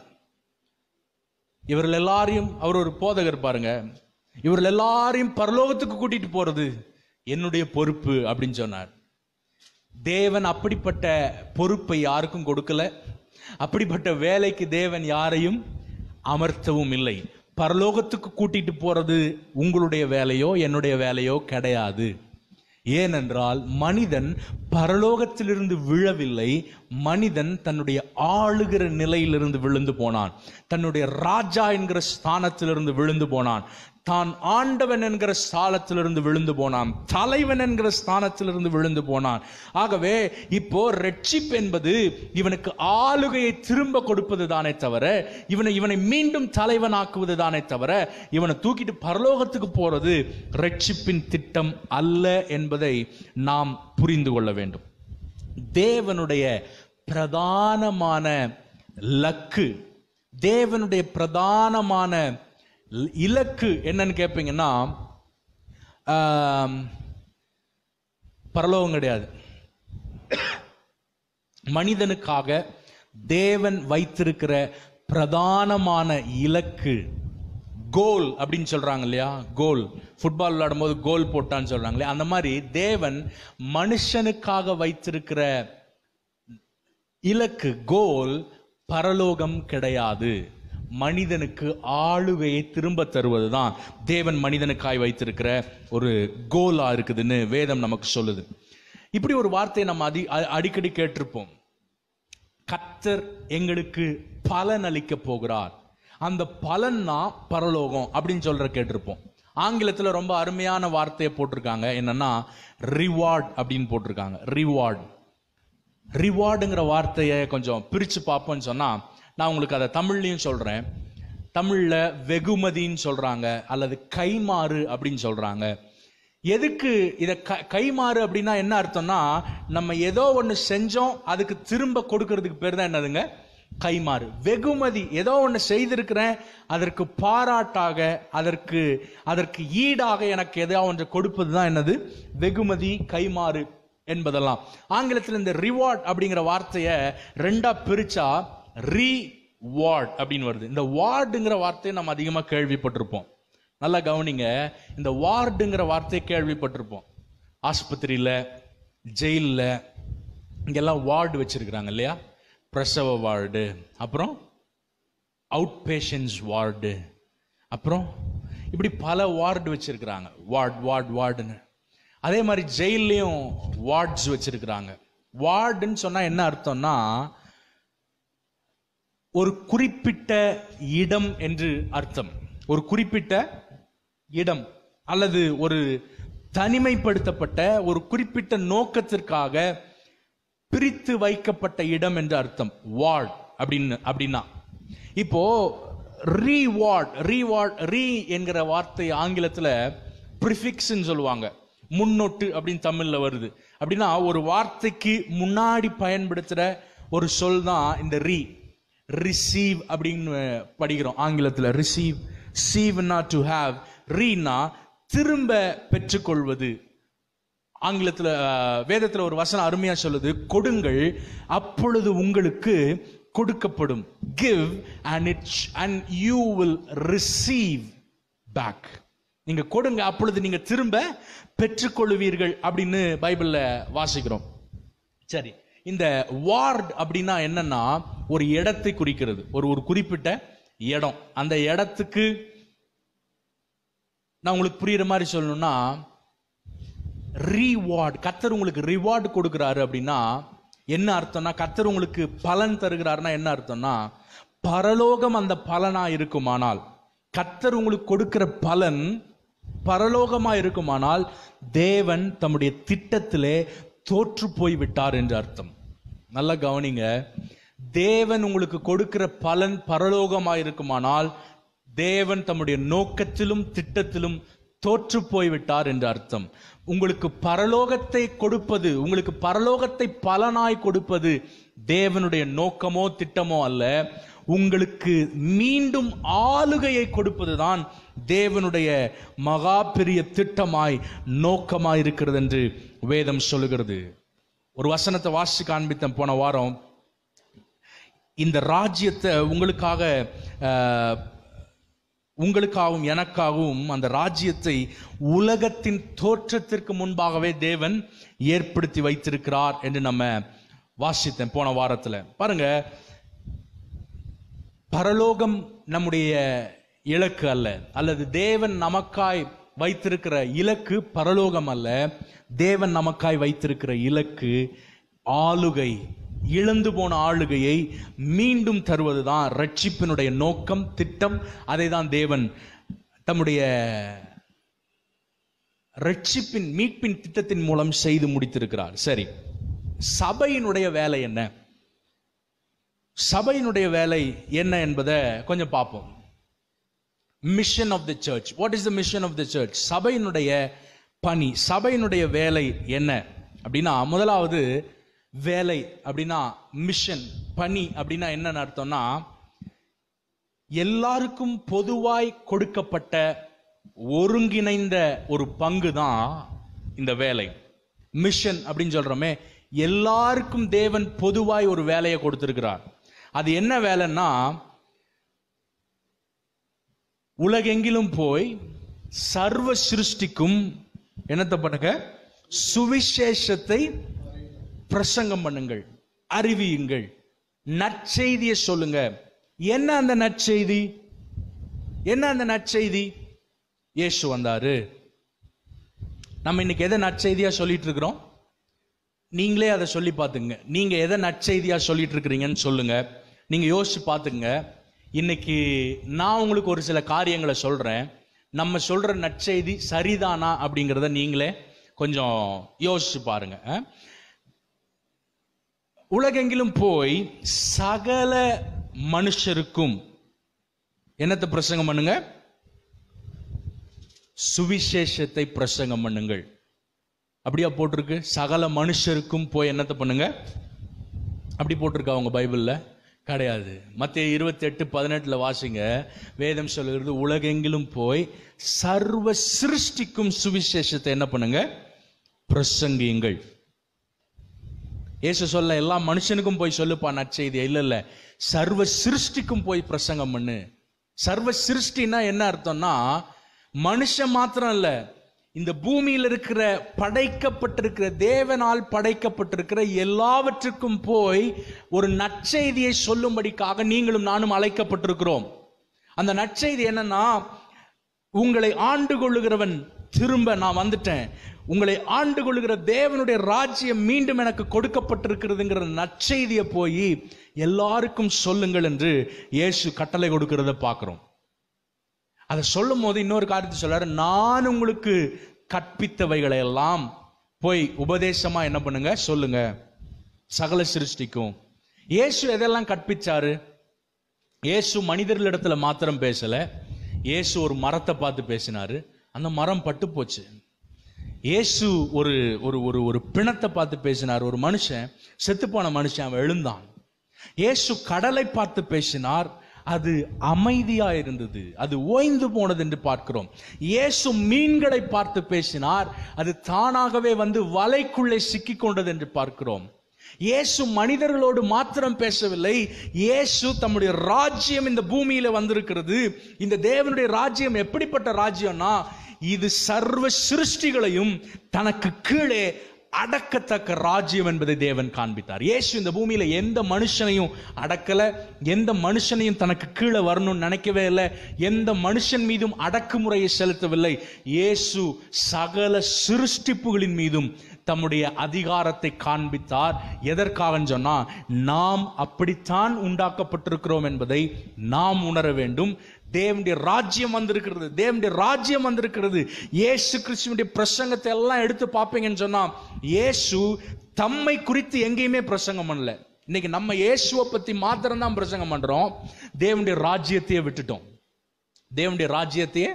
A: இவர்கள் எல்லாரையும் அவர் ஒரு போதகர் பாருங்க இவர்கள் எல்லாரையும் பரலோகத்துக்கு கூட்டிட்டு போறது என்னுடைய பொறுப்பு அப்படின்னு சொன்னார் தேவன் அப்படிப்பட்ட பொறுப்பை யாருக்கும் கொடுக்கல அப்படிப்பட்ட வேலைக்கு தேவன் யாரையும் அமர்த்தவும் இல்லை பரலோகத்துக்கு கூட்டிட்டு போறது உங்களுடைய வேலையோ என்னுடைய வேலையோ கிடையாது ஏனென்றால் மனிதன் பரலோகத்திலிருந்து விழவில்லை மனிதன் தன்னுடைய ஆளுகிற நிலையிலிருந்து விழுந்து போனான் தன்னுடைய ராஜா என்கிற ஸ்தானத்திலிருந்து விழுந்து போனான் தான் ஆண்டவன் என்கிற ஸ்தானத்திலிருந்து விழுந்து போனான் தலைவன் என்கிற ஸ்தானத்திலிருந்து விழுந்து போனான் ஆகவே இப்போ ரெட்சிப் என்பது இவனுக்கு ஆளுகையை திரும்ப கொடுப்பது தானே தவிர இவனை இவனை மீண்டும் தலைவனாக்குவது தானே தவிர இவனை தூக்கிட்டு பரலோகத்துக்கு போறது ரட்சிப்பின் திட்டம் அல்ல என்பதை நாம் புரிந்து கொள்ள வேண்டும் தேவனுடைய பிரதானமான லக்கு தேவனுடைய பிரதானமான இலக்கு என்னன்னு கேட்பீங்கன்னா பரலோகம் கிடையாது மனிதனுக்காக தேவன் வைத்திருக்கிற பிரதானமான இலக்கு கோல் அப்படின்னு சொல்கிறாங்க இல்லையா கோல் ஃபுட்பால் விளையாடும் போது கோல் போட்டான்னு சொல்றாங்க இல்லையா அந்த மாதிரி தேவன் மனுஷனுக்காக வைத்திருக்கிற இலக்கு கோல் பரலோகம் கிடையாது மனிதனுக்கு ஆளுகையை திரும்ப தருவது தான் தேவன் மனிதனுக்காய் வைத்திருக்கிற ஒரு கோலாக இருக்குதுன்னு வேதம் நமக்கு சொல்லுது இப்படி ஒரு வார்த்தையை நம்ம அதி அடிக்கடி கேட்டிருப்போம் கத்தர் எங்களுக்கு பலன் அளிக்க போகிறார் அந்த பலன்னா பரலோகம் அப்படின்னு சொல்ற கேட்டிருப்போம் ஆங்கிலத்தில் ரொம்ப அருமையான வார்த்தையை போட்டிருக்காங்க என்னன்னா ரிவார்ட் அப்படின்னு போட்டிருக்காங்க ரிவார்ட் ரிவார்டுங்கிற வார்த்தையை கொஞ்சம் பிரித்து பார்ப்போம்னு சொன்னால் நான் உங்களுக்கு அதை தமிழ்லையும் சொல்கிறேன் தமிழில் வெகுமதின்னு சொல்கிறாங்க அல்லது கைமாறு அப்படின்னு சொல்கிறாங்க எதுக்கு இதை க கைமாறு அப்படின்னா என்ன அர்த்தம்னா நம்ம ஏதோ ஒன்று செஞ்சோம் அதுக்கு திரும்ப கொடுக்கறதுக்கு பேர் தான் என்னதுங்க கைமாறு வெகுமதி ஏதோ ஒன்று செய்திருக்கிறேன் அதற்கு பாராட்டாக அதற்கு அதற்கு ஈடாக எனக்கு எதோ ஒன்று கொடுப்பது தான் என்னது வெகுமதி கைமாறு என்பதெல்லாம் ஆங்கிலத்தில் இந்த ரிவார்ட் அப்படிங்கிற வார்த்தையை ரெண்டாக பிரித்தா வார்டு அப்படின்னு வருது இந்த வார்டுங்கிற வார்த்தையை நம்ம அதிகமாக கேள்விப்பட்டிருப்போம் நல்லா கவனிங்க இந்த வார்டுங்கிற வார்த்தையை கேள்விப்பட்டிருப்போம் ஆஸ்பத்திரியில் ஜெயிலில் இங்கெல்லாம் வார்டு வச்சுருக்கிறாங்க இல்லையா பிரசவ வார்டு அப்புறம் அவுட் பேஷன்ஸ் வார்டு அப்புறம் இப்படி பல வார்டு வச்சுருக்குறாங்க வார்டு வார்டு வார்டுன்னு அதே மாதிரி ஜெயிலையும் வார்ட்ஸ் வச்சுருக்குறாங்க வார்டுன்னு சொன்னால் என்ன அர்த்தம்னா ஒரு குறிப்பிட்ட இடம் என்று அர்த்தம் ஒரு குறிப்பிட்ட இடம் அல்லது ஒரு தனிமைப்படுத்தப்பட்ட ஒரு குறிப்பிட்ட நோக்கத்திற்காக பிரித்து வைக்கப்பட்ட இடம் என்று அர்த்தம் வார்ட் அப்படின்னு அப்படின்னா இப்போ ரீவார்ட் ரீவார்ட் ரீ என்கிற வார்த்தை ஆங்கிலத்தில் ப்ரிஃபிக்ஸ்ன்னு சொல்லுவாங்க முன்னொட்டு அப்படின்னு தமிழில் வருது அப்படின்னா ஒரு வார்த்தைக்கு முன்னாடி பயன்படுத்துகிற ஒரு சொல் தான் இந்த ரீ ரிசீவ் அப்படின்னு படிக்கிறோம் ஆங்கிலத்தில் ரிசீவ் சீவ்னா டு ஹாவ் ரீனா திரும்ப பெற்றுக்கொள்வது ஆங்கிலத்தில் வேதத்தில் ஒரு வசனம் அருமையாக சொல்லுது கொடுங்கள் அப்பொழுது உங்களுக்கு கொடுக்கப்படும் give and it's and you will receive back நீங்கள் கொடுங்க அப்பொழுது நீங்கள் திரும்ப பெற்றுக்கொள்வீர்கள் அப்படின்னு பைபிளில் வாசிக்கிறோம் சரி இந்த வார்டு அப்படின்னா என்னன்னா ஒரு இடத்தை குறிக்கிறது ஒரு ஒரு குறிப்பிட்ட இடம் அந்த இடத்துக்கு நான் உங்களுக்கு புரியுற மாதிரி சொல்லணும்னா ரீவார்டு கத்தர் உங்களுக்கு ரிவார்டு கொடுக்குறாரு அப்படின்னா என்ன அர்த்தம்னா கத்தர் உங்களுக்கு பலன் தருகிறாருன்னா என்ன அர்த்தம்னா பரலோகம் அந்த பலனா இருக்குமானால் கத்தர் உங்களுக்கு கொடுக்கிற பலன் பரலோகமா இருக்குமானால் தேவன் தம்முடைய திட்டத்திலே தோற்று போய் விட்டார் என்று அர்த்தம் நல்லா கவனிங்க தேவன் உங்களுக்கு கொடுக்கிற பலன் பரலோகமாக இருக்குமானால் தேவன் தம்முடைய நோக்கத்திலும் திட்டத்திலும் தோற்று போய்விட்டார் என்று அர்த்தம் உங்களுக்கு பரலோகத்தை கொடுப்பது உங்களுக்கு பரலோகத்தை பலனாய் கொடுப்பது தேவனுடைய நோக்கமோ திட்டமோ அல்ல உங்களுக்கு மீண்டும் ஆளுகையை கொடுப்பதுதான் தேவனுடைய மகா பெரிய திட்டமாய் நோக்கமாய் இருக்கிறது என்று வேதம் சொல்லுகிறது ஒரு வசனத்தை வாசி காண்பித்தேன் போன வாரம் இந்த ராஜ்யத்தை உங்களுக்காக உங்களுக்காகவும் எனக்காகவும் அந்த ராஜ்யத்தை உலகத்தின் தோற்றத்திற்கு முன்பாகவே தேவன் ஏற்படுத்தி வைத்திருக்கிறார் என்று நம்ம வாசித்தேன் போன வாரத்தில் பாருங்கள் பரலோகம் நம்முடைய இலக்கு அல்ல அல்லது தேவன் நமக்காய் வைத்திருக்கிற இலக்கு பரலோகம் அல்ல தேவன் நமக்காய் வைத்திருக்கிற இலக்கு ஆளுகை இழந்து போன ஆளுகையை மீண்டும் தருவது தான் ரட்சிப்பினுடைய நோக்கம் திட்டம் அதை தான் தேவன் தம்முடைய ரட்சிப்பின் மீட்பின் திட்டத்தின் மூலம் செய்து முடித்திருக்கிறார் சரி சபையினுடைய வேலை என்ன சபையினுடைய வேலை என்ன என்பதை கொஞ்சம் பார்ப்போம் mission of the church what is the mission of the church சபையினுடைய பணி சபையினுடைய வேலை என்ன அப்படின்னா முதலாவது வேலை அப்படின்னா மிஷன் பணி அப்படின்னா என்னன்னு அர்த்தம்னா எல்லாருக்கும் பொதுவாய் கொடுக்கப்பட்ட ஒருங்கிணைந்த ஒரு பங்கு தான் இந்த வேலை மிஷன் அப்படின்னு சொல்றோமே எல்லாருக்கும் தேவன் பொதுவாய் ஒரு வேலையை கொடுத்திருக்கிறார் அது என்ன வேலைன்னா உலகெங்கிலும் போய் சர்வ சிருஷ்டிக்கும் என்னத்தை பண்ணுங்க சுவிசேஷத்தை பிரசங்கம் பண்ணுங்கள் அறிவியுங்கள் நற்செய்தியை சொல்லுங்க என்ன அந்த நற்செய்தி என்ன அந்த நற்செய்தி இயேசு வந்தாரு நம்ம இன்னைக்கு எதை நற்செய்தியா சொல்லிட்டு இருக்கிறோம் நீங்களே அதை சொல்லி பார்த்துங்க நீங்க எதை நற்செய்தியா சொல்லிட்டு இருக்கிறீங்கன்னு சொல்லுங்க நீங்கள் யோசித்து பார்த்துங்க இன்னைக்கு நான் உங்களுக்கு ஒரு சில காரியங்களை சொல்கிறேன் நம்ம சொல்கிற நற்செய்தி சரிதானா அப்படிங்கிறத நீங்களே கொஞ்சம் யோசிச்சு பாருங்க உலகெங்கிலும் போய் சகல மனுஷருக்கும் என்னத்தை பிரசங்கம் பண்ணுங்க சுவிசேஷத்தை பிரசங்கம் பண்ணுங்கள் அப்படியா போட்டிருக்கு சகல மனுஷருக்கும் போய் என்னத்தை பண்ணுங்க அப்படி போட்டிருக்கா அவங்க பைபிளில் கிடையாது மத்திய இருபத்தெட்டு பதினெட்டில் வாசிங்க வேதம் சொல்லுகிறது உலகெங்கிலும் போய் சர்வ சிருஷ்டிக்கும் சுவிசேஷத்தை என்ன பண்ணுங்க பிரசங்கியுங்கள் ஏசு சொல்ல எல்லா மனுஷனுக்கும் போய் சொல்லுப்பா நற்செய்தி இல்ல இல்ல சர்வ சிருஷ்டிக்கும் போய் பிரசங்கம் பண்ணு சர்வ சிருஷ்டின்னா என்ன அர்த்தம்னா மனுஷன் மாத்திரம் இல்லை இந்த பூமியில் இருக்கிற படைக்கப்பட்டிருக்கிற தேவனால் படைக்கப்பட்டிருக்கிற எல்லாவற்றுக்கும் போய் ஒரு நற்செய்தியை சொல்லும்படிக்காக நீங்களும் நானும் அழைக்கப்பட்டிருக்கிறோம் அந்த நற்செய்தி என்னன்னா உங்களை ஆண்டு கொள்ளுகிறவன் திரும்ப நான் வந்துட்டேன் உங்களை ஆண்டு கொள்கிற தேவனுடைய ராஜ்யம் மீண்டும் எனக்கு கொடுக்கப்பட்டிருக்கிறதுங்கிற நற்செய்தியை போய் எல்லாருக்கும் சொல்லுங்கள் என்று இயேசு கட்டளை கொடுக்கிறத பார்க்குறோம் அதை சொல்லும் போது இன்னொரு காரியத்தை சொல்றாரு நான் உங்களுக்கு கற்பித்தவைகளை எல்லாம் போய் உபதேசமா என்ன பண்ணுங்க சொல்லுங்க சகல சிருஷ்டிக்கும் இயேசு எதெல்லாம் கற்பிச்சாரு இயேசு மனிதர்களிடத்துல மாத்திரம் பேசல இயேசு ஒரு மரத்தை பார்த்து பேசினாரு அந்த மரம் பட்டு போச்சு இயேசு ஒரு ஒரு ஒரு ஒரு பிணத்தை பார்த்து பேசினார் ஒரு மனுஷன் செத்துப்போன மனுஷன் அவன் எழுந்தான் இயேசு கடலை பார்த்து பேசினார் அது அமைதியா இருந்தது அது ஓய்ந்து போனது என்று பார்க்கிறோம் இயேசு மீன்களை பார்த்து பேசினார் அது தானாகவே வந்து வலைக்குள்ளே சிக்கி கொண்டது என்று பார்க்கிறோம் இயேசு மனிதர்களோடு மாத்திரம் பேசவில்லை இயேசு தம்முடைய ராஜ்யம் இந்த பூமியில வந்திருக்கிறது இந்த தேவனுடைய ராஜ்யம் எப்படிப்பட்ட ராஜ்யம்னா இது சர்வ சிருஷ்டிகளையும் தனக்கு கீழே அடக்கத்தக்க ராஜ்யம் என்பதை தேவன் காண்பித்தார் ஏசு இந்த பூமியில எந்த மனுஷனையும் அடக்கல எந்த மனுஷனையும் தனக்கு கீழே வரணும்னு நினைக்கவே இல்லை எந்த மனுஷன் மீதும் அடக்குமுறையை செலுத்தவில்லை இயேசு சகல சிருஷ்டிப்புகளின் மீதும் தம்முடைய அதிகாரத்தை காண்பித்தார் எதற்காக சொன்னா நாம் அப்படித்தான் உண்டாக்கப்பட்டிருக்கிறோம் என்பதை நாம் உணர வேண்டும் தேவனுடைய ராஜ்யம் வந்திருக்கிறது தேவனுடைய ராஜ்யம் வந்திருக்கிறது ஏசு கிறிஸ்துவனுடைய பிரசங்கத்தை எல்லாம் எடுத்து பார்ப்பீங்கன்னு சொன்னா ஏசு தம்மை குறித்து எங்கேயுமே பிரசங்கம் பண்ணல இன்னைக்கு நம்ம இயேசுவை பத்தி மாத்திரம் தான் பிரசங்கம் பண்றோம் தேவனுடைய ராஜ்யத்தையே விட்டுட்டோம் தேவனுடைய ராஜ்யத்தையே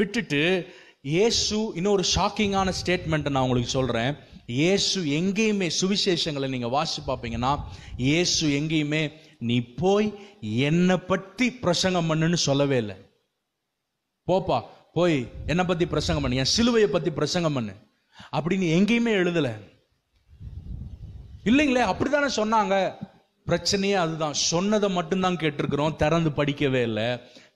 A: விட்டுட்டு இயேசு இன்னொரு ஷாக்கிங்கான ஸ்டேட்மெண்ட்டை நான் உங்களுக்கு சொல்கிறேன் இயேசு எங்கேயுமே சுவிசேஷங்களை நீங்கள் வாசி பார்ப்பீங்கன்னா இயேசு எங்கேயுமே நீ போய் என்னை பற்றி பிரசங்கம் பண்ணுன்னு சொல்லவே இல்லை போப்பா போய் என்னை பற்றி பிரசங்கம் பண்ணு என் சிலுவையை பற்றி பிரசங்கம் பண்ணு அப்படின்னு எங்கேயுமே எழுதலை இல்லைங்களே அப்படித்தானே சொன்னாங்க பிரச்சனையே அதுதான் சொன்னதை மட்டும்தான் கேட்டிருக்கிறோம் திறந்து படிக்கவே இல்லை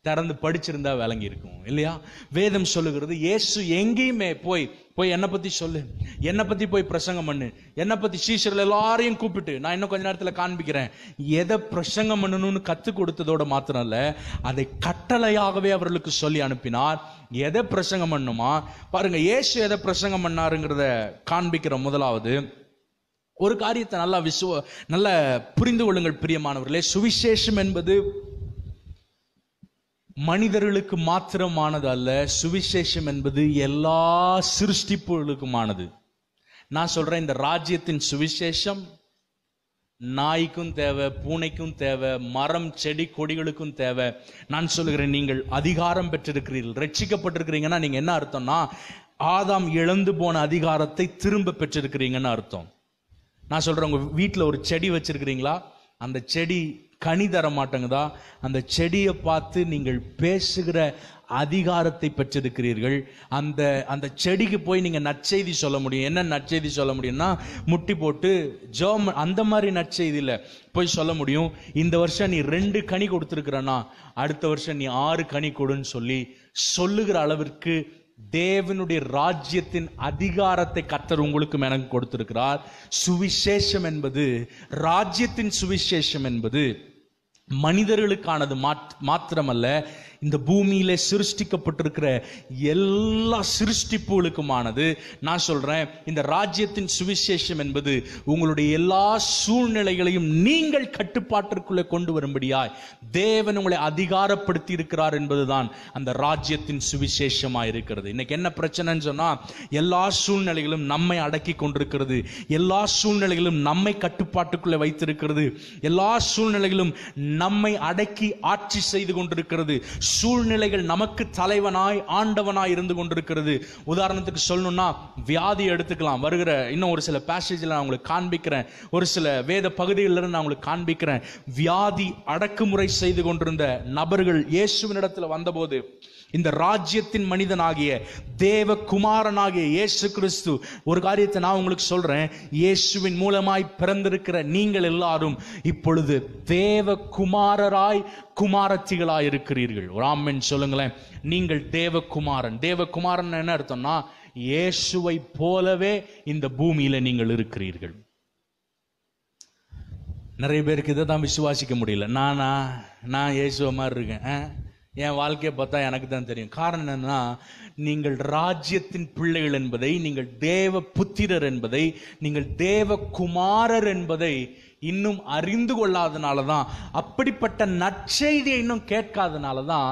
A: திறந்து படிச்சிருந்தா விளங்கி இருக்கும் இல்லையா வேதம் சொல்லுகிறது ஏசு எங்கேயுமே போய் போய் என்னை பற்றி சொல்லு என்னை பற்றி போய் பிரசங்கம் பண்ணு என்னை பற்றி சீசர்ல எல்லாரையும் கூப்பிட்டு நான் இன்னும் கொஞ்ச நேரத்தில் காண்பிக்கிறேன் எதை பிரசங்கம் பண்ணணும்னு கற்றுக் கொடுத்ததோட மாத்திரம் இல்ல அதை கட்டளையாகவே அவர்களுக்கு சொல்லி அனுப்பினார் எதை பிரசங்கம் பண்ணுமா பாருங்க ஏசு எதை பிரசங்கம் பண்ணாருங்கிறத காண்பிக்கிற முதலாவது ஒரு காரியத்தை நல்லா விசுவ நல்லா புரிந்து கொள்ளுங்கள் பிரியமானவர்களே சுவிசேஷம் என்பது மனிதர்களுக்கு மாத்திரமானது அல்ல சுவிசேஷம் என்பது எல்லா சிருஷ்டிப்புகளுக்குமானது நான் சொல்கிறேன் இந்த ராஜ்யத்தின் சுவிசேஷம் நாய்க்கும் தேவை பூனைக்கும் தேவை மரம் செடி கொடிகளுக்கும் தேவை நான் சொல்லுகிறேன் நீங்கள் அதிகாரம் பெற்றிருக்கிறீர்கள் ரட்சிக்கப்பட்டிருக்கிறீங்கன்னா நீங்கள் என்ன அர்த்தம்னா ஆதாம் இழந்து போன அதிகாரத்தை திரும்ப பெற்றிருக்கிறீங்கன்னு அர்த்தம் நான் சொல்கிறேன் உங்கள் வீட்டில் ஒரு செடி வச்சுருக்கிறீங்களா அந்த செடி கனி தர மாட்டேங்குதா அந்த செடியை பார்த்து நீங்கள் பேசுகிற அதிகாரத்தை பெற்றிருக்கிறீர்கள் அந்த அந்த செடிக்கு போய் நீங்கள் நற்செய்தி சொல்ல முடியும் என்ன நற்செய்தி சொல்ல முடியும்னா முட்டி போட்டு ஜோம் அந்த மாதிரி நற்செய்தியில் போய் சொல்ல முடியும் இந்த வருஷம் நீ ரெண்டு கனி கொடுத்துருக்குறனா அடுத்த வருஷம் நீ ஆறு கனி கொடுன்னு சொல்லி சொல்லுகிற அளவிற்கு தேவனுடைய ராஜ்யத்தின் அதிகாரத்தை கத்தர் உங்களுக்கு எனக்கு கொடுத்திருக்கிறார் சுவிசேஷம் என்பது ராஜ்யத்தின் சுவிசேஷம் என்பது மனிதர்களுக்கானது மாத்திரமல்ல இந்த பூமியில சிருஷ்டிக்கப்பட்டிருக்கிற எல்லா சிருஷ்டிப்புகளுக்குமானது நான் சொல்றேன் இந்த ராஜ்யத்தின் சுவிசேஷம் என்பது உங்களுடைய எல்லா சூழ்நிலைகளையும் நீங்கள் கட்டுப்பாட்டிற்குள்ளே கொண்டு வரும்படியாய் தேவன் உங்களை அதிகாரப்படுத்தி இருக்கிறார் என்பதுதான் அந்த ராஜ்யத்தின் சுவிசேஷமா இருக்கிறது இன்னைக்கு என்ன பிரச்சனைன்னு சொன்னா எல்லா சூழ்நிலைகளும் நம்மை அடக்கி கொண்டிருக்கிறது எல்லா சூழ்நிலைகளும் நம்மை கட்டுப்பாட்டுக்குள்ளே வைத்திருக்கிறது எல்லா சூழ்நிலைகளும் நம்மை அடக்கி ஆட்சி செய்து கொண்டிருக்கிறது சூழ்நிலைகள் நமக்கு தலைவனாய் ஆண்டவனாய் இருந்து கொண்டிருக்கிறது உதாரணத்துக்கு சொல்லணும்னா வியாதி எடுத்துக்கலாம் வருகிற இன்னும் ஒரு சில பேசேஜில் நான் உங்களுக்கு காண்பிக்கிறேன் ஒரு சில வேத பகுதிகளிலிருந்து நான் உங்களுக்கு காண்பிக்கிறேன் வியாதி அடக்குமுறை செய்து கொண்டிருந்த நபர்கள் இயேசுவினிடத்தில் வந்தபோது இந்த ராஜ்யத்தின் மனிதனாகிய தேவ குமாரனாகிய இயேசு கிறிஸ்து ஒரு காரியத்தை நான் உங்களுக்கு சொல்றேன் இயேசுவின் மூலமாய் பிறந்திருக்கிற நீங்கள் எல்லாரும் இப்பொழுது தேவ குமாரராய் குமாரத்திகளாய் இருக்கிறீர்கள் ஒரு சொல்லுங்களேன் நீங்கள் தேவகுமாரன் தேவகுமாரன் என்ன அர்த்தம்னா இயேசுவை போலவே இந்த பூமியில நீங்கள் இருக்கிறீர்கள் நிறைய பேருக்கு இதை தான் விசுவாசிக்க முடியல நானா நான் இயேசுவ மாதிரி இருக்கேன் என் வாழ்க்கையை பார்த்தா எனக்கு தான் தெரியும் காரணம் என்னன்னா நீங்கள் ராஜ்யத்தின் பிள்ளைகள் என்பதை நீங்கள் தேவ புத்திரர் என்பதை நீங்கள் தேவ குமாரர் என்பதை இன்னும் அறிந்து கொள்ளாதனால தான் அப்படிப்பட்ட நற்செய்தியை இன்னும் கேட்காதனால தான்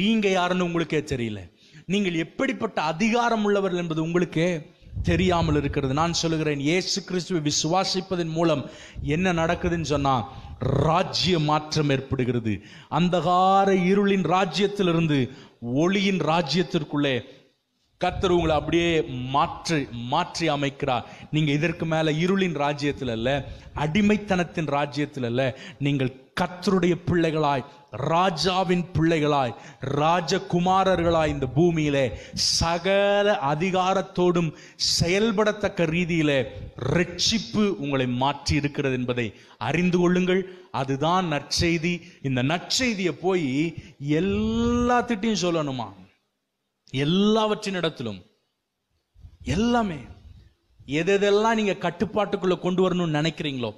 A: நீங்கள் யாருன்னு உங்களுக்கே தெரியல நீங்கள் எப்படிப்பட்ட அதிகாரம் உள்ளவர்கள் என்பது உங்களுக்கே தெரியாமல் இருக்கிறது நான் சொல்லுகிறேன் இயேசு கிறிஸ்துவை விசுவாசிப்பதன் மூலம் என்ன நடக்குதுன்னு சொன்னால் ராஜ்ய மாற்றம் ஏற்படுகிறது அந்தகார இருளின் ராஜ்யத்திலிருந்து ஒளியின் ராஜ்யத்திற்குள்ளே கர்த்தர் உங்களை அப்படியே மாற்றி மாற்றி அமைக்கிறார் நீங்கள் இதற்கு மேலே இருளின் ராஜ்யத்தில் அல்ல அடிமைத்தனத்தின் ராஜ்யத்தில் அல்ல நீங்கள் கர்த்தருடைய பிள்ளைகளாய் ராஜாவின் பிள்ளைகளாய் ராஜகுமாரர்களாய் இந்த பூமியிலே சகல அதிகாரத்தோடும் செயல்படத்தக்க ரீதியில ரட்சிப்பு உங்களை மாற்றி இருக்கிறது என்பதை அறிந்து கொள்ளுங்கள் அதுதான் நற்செய்தி இந்த நற்செய்தியை போய் எல்லாத்திட்டையும் சொல்லணுமா எல்லாவற்றின் இடத்திலும் எல்லாமே எதெல்லாம் நீங்க கட்டுப்பாட்டுக்குள்ள கொண்டு வரணும்னு நினைக்கிறீங்களோ